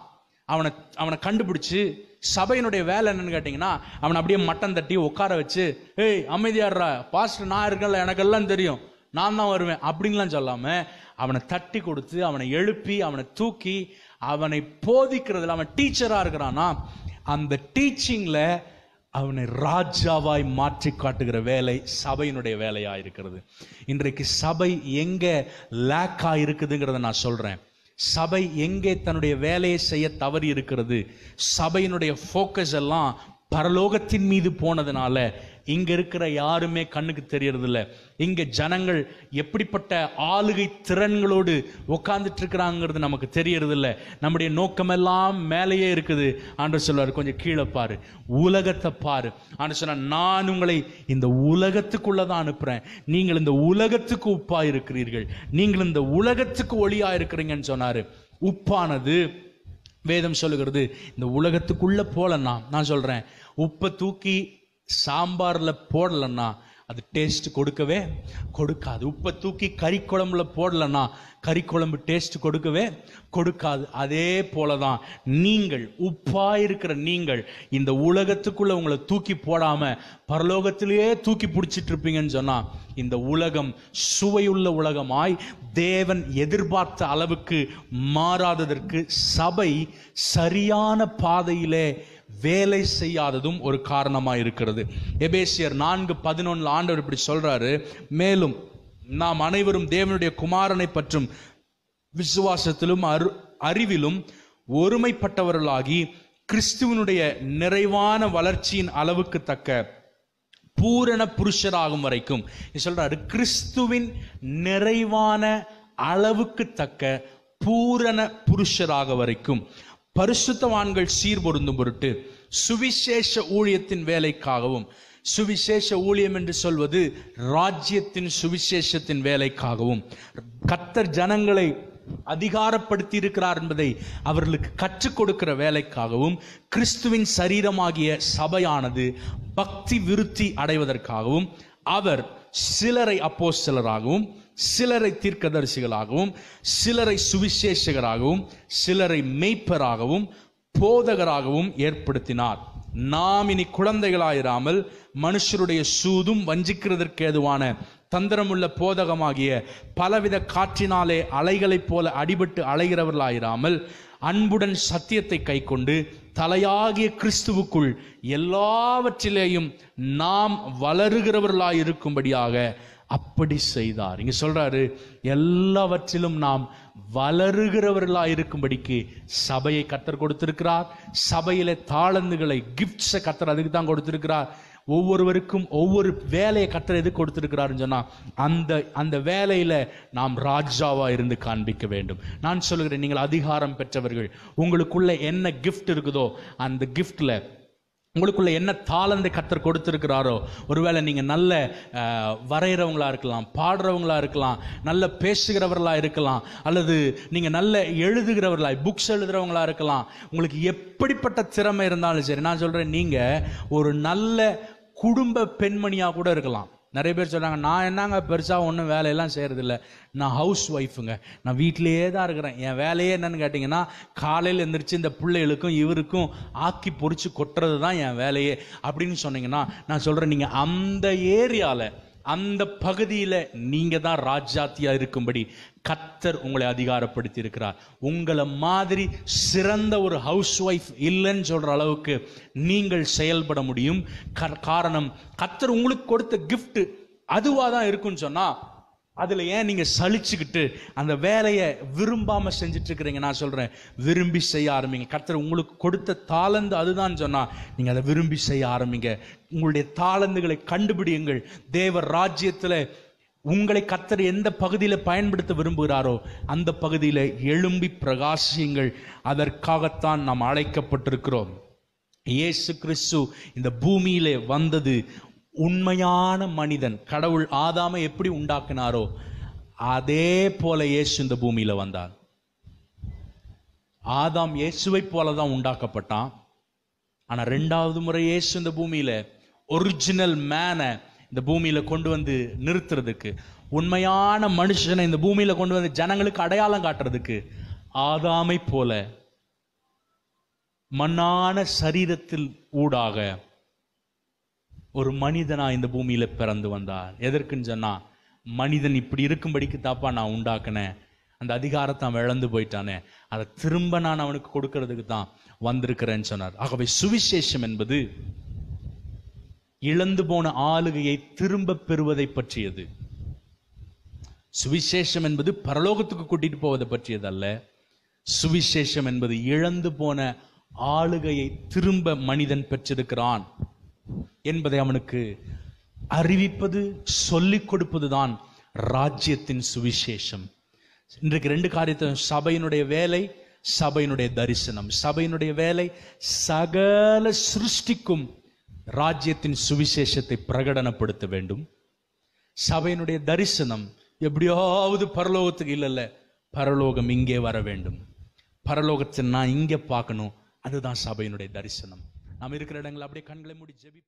A: அவனை அவனை கண்டுபிடிச்சி சபையினுடைய வேலை என்னன்னு கேட்டீங்கன்னா அவனை அப்படியே மட்டன் தட்டி உட்கார வச்சு ஏய் அமைதியாடுறா பாஸ்ட் நான் இருக்கல எனக்கெல்லாம் தெரியும் நான் தான் வருவேன் அப்படின்லாம் சொல்லாமல் அவனை தட்டி கொடுத்து அவனை எழுப்பி அவனை தூக்கி அவனை போதிக்கிறதுல அவன் டீச்சராக இருக்கிறான்னா அந்த டீச்சிங்கில் அவனை ராஜாவாய் மாற்றி காட்டுகிற வேலை சபையினுடைய வேலையாக இருக்கிறது இன்றைக்கு சபை எங்கே லேக்காக இருக்குதுங்கிறத நான் சொல்கிறேன் சபை எங்கே தன்னுடைய வேலையை செய்ய தவறி இருக்கிறது சபையினுடைய ஃபோக்கஸ் எல்லாம் பரலோகத்தின் மீது போனதுனால இங்க இருக்கிற யாருமே கண்ணுக்கு தெரியறது இல்ல இங்க ஜனங்கள் எப்படிப்பட்ட ஆளுகை திறன்களோடு உட்கார்ந்துட்டு இருக்கிறாங்கிறது நமக்கு தெரியறது இல்ல நம்முடைய நோக்கமெல்லாம் மேலேயே இருக்குது ஆண்டு சொல்லுவார் கொஞ்சம் கீழே பாரு உலகத்தை பாரு ஆண்டு சொன்ன நான் உங்களை இந்த உலகத்துக்குள்ள தான் அனுப்புறேன் நீங்கள் இந்த உலகத்துக்கு உப்பா இருக்கிறீர்கள் நீங்கள் இந்த உலகத்துக்கு ஒளியா இருக்கிறீங்கன்னு சொன்னாரு உப்பானது வேதம் சொல்லுகிறது இந்த உலகத்துக்குள்ள போலன்னா நான் சொல்றேன் உப்பை தூக்கி சாம்பாரில் போடலன்னா அது டேஸ்ட் கொடுக்கவே கொடுக்காது உப்பை தூக்கி கறி குழம்புல போடலன்னா கறி குழம்பு டேஸ்ட் கொடுக்கவே கொடுக்காது அதே போல தான் நீங்கள் உப்பாக இருக்கிற நீங்கள் இந்த உலகத்துக்குள்ளே உங்களை தூக்கி போடாமல் பரலோகத்திலேயே தூக்கி பிடிச்சிட்டு இருப்பீங்கன்னு சொன்னால் இந்த உலகம் சுவையுள்ள உலகமாய் தேவன் எதிர்பார்த்த அளவுக்கு மாறாததற்கு சபை சரியான பாதையிலே வேலை செய்யாததும் ஒரு காரணமாக இருக்கிறது எபேசியர் நான்கு பதினொன்று ஆண்டவர் இப்படி சொல்கிறாரு மேலும் நாம் அனைவரும் தேவனுடைய குமாரனை பற்றும் விசுவாசத்திலும் அரு அறிவிலும் ஒருமைப்பட்டவர்களாகி கிறிஸ்துவனுடைய நிறைவான வளர்ச்சியின் அளவுக்கு தக்க பூரண புருஷராகும் வரைக்கும் சொல்றாரு கிறிஸ்துவின் நிறைவான அளவுக்கு தக்க பூரண புருஷராக வரைக்கும் பரிசுத்தவான்கள் சீர்பொருந்தும் பொருட்டு சுவிசேஷ ஊழியத்தின் வேலைக்காகவும் சுவிசேஷ ஊழியம் என்று சொல்வது ராஜ்யத்தின் சுவிசேஷத்தின் வேலைக்காகவும் கத்தர் ஜனங்களை அதிகாரப்படுத்தி இருக்கிறார் என்பதை அவர்களுக்கு கற்றுக் கொடுக்கிற வேலைக்காகவும் கிறிஸ்துவின் சரீரமாகிய சபையானது பக்தி விருத்தி அடைவதற்காகவும் அவர் சிலரை அப்போ சிலராகவும் சிலரை தீர்க்கதரிசிகளாகவும் சிலரை சுவிசேஷகராகவும் சிலரை மெய்ப்பராகவும் போதகராகவும் ஏற்படுத்தினார் நாம் இனி குழந்தைகளாயிராமல் மனுஷருடைய சூதும் வஞ்சிக்கிறதற்கு ஏதுவான தந்திரமுள்ள போதகமாகிய பலவித காற்றினாலே அலைகளைப் போல அடிபட்டு அலைகிறவர்களாயிராமல் அன்புடன் சத்தியத்தை கைக்கொண்டு தலையாகிய கிறிஸ்துவுக்குள் எல்லாவற்றிலேயும் நாம் வளருகிறவர்களாயிருக்கும்படியாக அப்படி செய்தார் இங்க சொல்கிறாரு எல்லாவற்றிலும் நாம் வளருகிறவர்களாக இருக்கும்படிக்கு சபையை கத்தர் கொடுத்திருக்கிறார் சபையில் தாளந்துகளை கிஃப்ட்ஸை கத்தர் அதுக்கு தான் கொடுத்திருக்கிறார் ஒவ்வொருவருக்கும் ஒவ்வொரு வேலையை கத்தர் எது கொடுத்துருக்கிறாருன்னு சொன்னால் அந்த அந்த வேலையில் நாம் ராஜாவாக இருந்து காண்பிக்க வேண்டும் நான் சொல்கிறேன் நீங்கள் அதிகாரம் பெற்றவர்கள் உங்களுக்குள்ள என்ன கிஃப்ட் இருக்குதோ அந்த கிஃப்ட்ல உங்களுக்குள்ள என்ன தாளந்து கத்தர் கொடுத்துருக்கிறாரோ ஒருவேளை நீங்கள் நல்ல வரைகிறவங்களா இருக்கலாம் பாடுறவங்களா இருக்கலாம் நல்ல பேசுகிறவர்களாக இருக்கலாம் அல்லது நீங்கள் நல்ல எழுதுகிறவர்களாய் புக்ஸ் எழுதுகிறவங்களா இருக்கலாம் உங்களுக்கு எப்படிப்பட்ட திறமை இருந்தாலும் சரி நான் சொல்கிறேன் நீங்கள் ஒரு நல்ல குடும்ப பெண்மணியாக கூட இருக்கலாம் நிறைய பேர் சொல்கிறாங்க நான் என்னங்க பெருசாக ஒன்றும் வேலையெல்லாம் செய்கிறதில்ல நான் ஹவுஸ் ஒய்ஃபுங்க நான் வீட்டிலையே தான் இருக்கிறேன் என் வேலையே என்னன்னு கேட்டிங்கன்னா காலையில் எழுந்திரிச்சு இந்த பிள்ளைகளுக்கும் இவருக்கும் ஆக்கி பொறிச்சு கொட்டுறது தான் என் வேலையே அப்படின்னு சொன்னீங்கன்னா நான் சொல்கிறேன் நீங்கள் அந்த ஏரியாவில் அந்த பகுதியில் நீங்கள் தான் ராஜாத்தியாக இருக்கும்படி கத்தர் உங்களை அதிகாரப்படுத்தி இருக்கிறார் உங்களை மாதிரி சிறந்த ஒரு ஹவுஸ் ஒய்ஃப் இல்லைன்னு சொல்கிற அளவுக்கு நீங்கள் செயல்பட முடியும் காரணம் கத்தர் உங்களுக்கு கொடுத்த கிஃப்ட் அதுவாக தான் இருக்குன்னு சொன்னால் அதில் ஏன் நீங்கள் சலிச்சுக்கிட்டு அந்த வேலையை விரும்பாமல் செஞ்சுட்டு இருக்கிறீங்க நான் சொல்கிறேன் விரும்பி செய்ய ஆரம்பிங்க கர்த்தர் உங்களுக்கு கொடுத்த தாளந்து அதுதான் சொன்னால் நீங்கள் அதை விரும்பி செய்ய ஆரம்பிங்க உங்களுடைய தாளந்துகளை கண்டுபிடியுங்கள் தேவ ராஜ்யத்தில் உங்களை கர்த்தர் எந்த பகுதியில் பயன்படுத்த விரும்புகிறாரோ அந்த பகுதியில் எழும்பி பிரகாசியுங்கள் அதற்காகத்தான் நாம் அழைக்கப்பட்டிருக்கிறோம் இயேசு கிறிஸ்து இந்த பூமியிலே வந்தது உண்மையான மனிதன் கடவுள் ஆதாம எப்படி உண்டாக்குனாரோ அதே போல இயேசு இந்த பூமியில் வந்தார் ஆதாம் இயேசுவை போல தான் உண்டாக்கப்பட்டான் ஆனால் ரெண்டாவது முறை இயேசு இந்த பூமியில் ஒரிஜினல் மேனை இந்த பூமியில் கொண்டு வந்து நிறுத்துறதுக்கு உண்மையான மனுஷனை இந்த பூமியில் கொண்டு வந்து ஜனங்களுக்கு அடையாளம் காட்டுறதுக்கு ஆதாமை போல மண்ணான சரீரத்தில் ஊடாக ஒரு மனிதனா இந்த பூமியில பிறந்து வந்தார் எதற்குன்னு சொன்னா மனிதன் இப்படி இருக்கும்படிக்கு தாப்பா நான் உண்டாக்குனேன் அந்த அதிகாரத்தை அவன் இழந்து போயிட்டானே அதை திரும்ப நான் அவனுக்கு கொடுக்கறதுக்கு தான் வந்திருக்கிறேன்னு சொன்னார் ஆகவே சுவிசேஷம் என்பது இழந்து போன ஆளுகையை திரும்ப பெறுவதை பற்றியது சுவிசேஷம் என்பது பரலோகத்துக்கு கூட்டிட்டு போவதை பற்றியது அல்ல சுவிசேஷம் என்பது இழந்து போன ஆளுகையை திரும்ப மனிதன் பெற்றிருக்கிறான் என்பதை அவனுக்கு அறிவிப்பது சொல்லிக் கொடுப்பதுதான் ராஜ்யத்தின் சுவிசேஷம் இன்றைக்கு ரெண்டு காரியத்தை சபையினுடைய வேலை சபையினுடைய தரிசனம் சபையினுடைய வேலை சகல சிருஷ்டிக்கும் ராஜ்யத்தின் சுவிசேஷத்தை பிரகடனப்படுத்த வேண்டும் சபையினுடைய தரிசனம் எப்படியாவது பரலோகத்துக்கு இல்லைல்ல பரலோகம் இங்கே வர வேண்டும் பரலோகத்தை நான் இங்கே பார்க்கணும் அதுதான் சபையினுடைய தரிசனம் நாம் இருக்கிற இடங்கள் அப்படியே கண்களை மூடி ஜெபி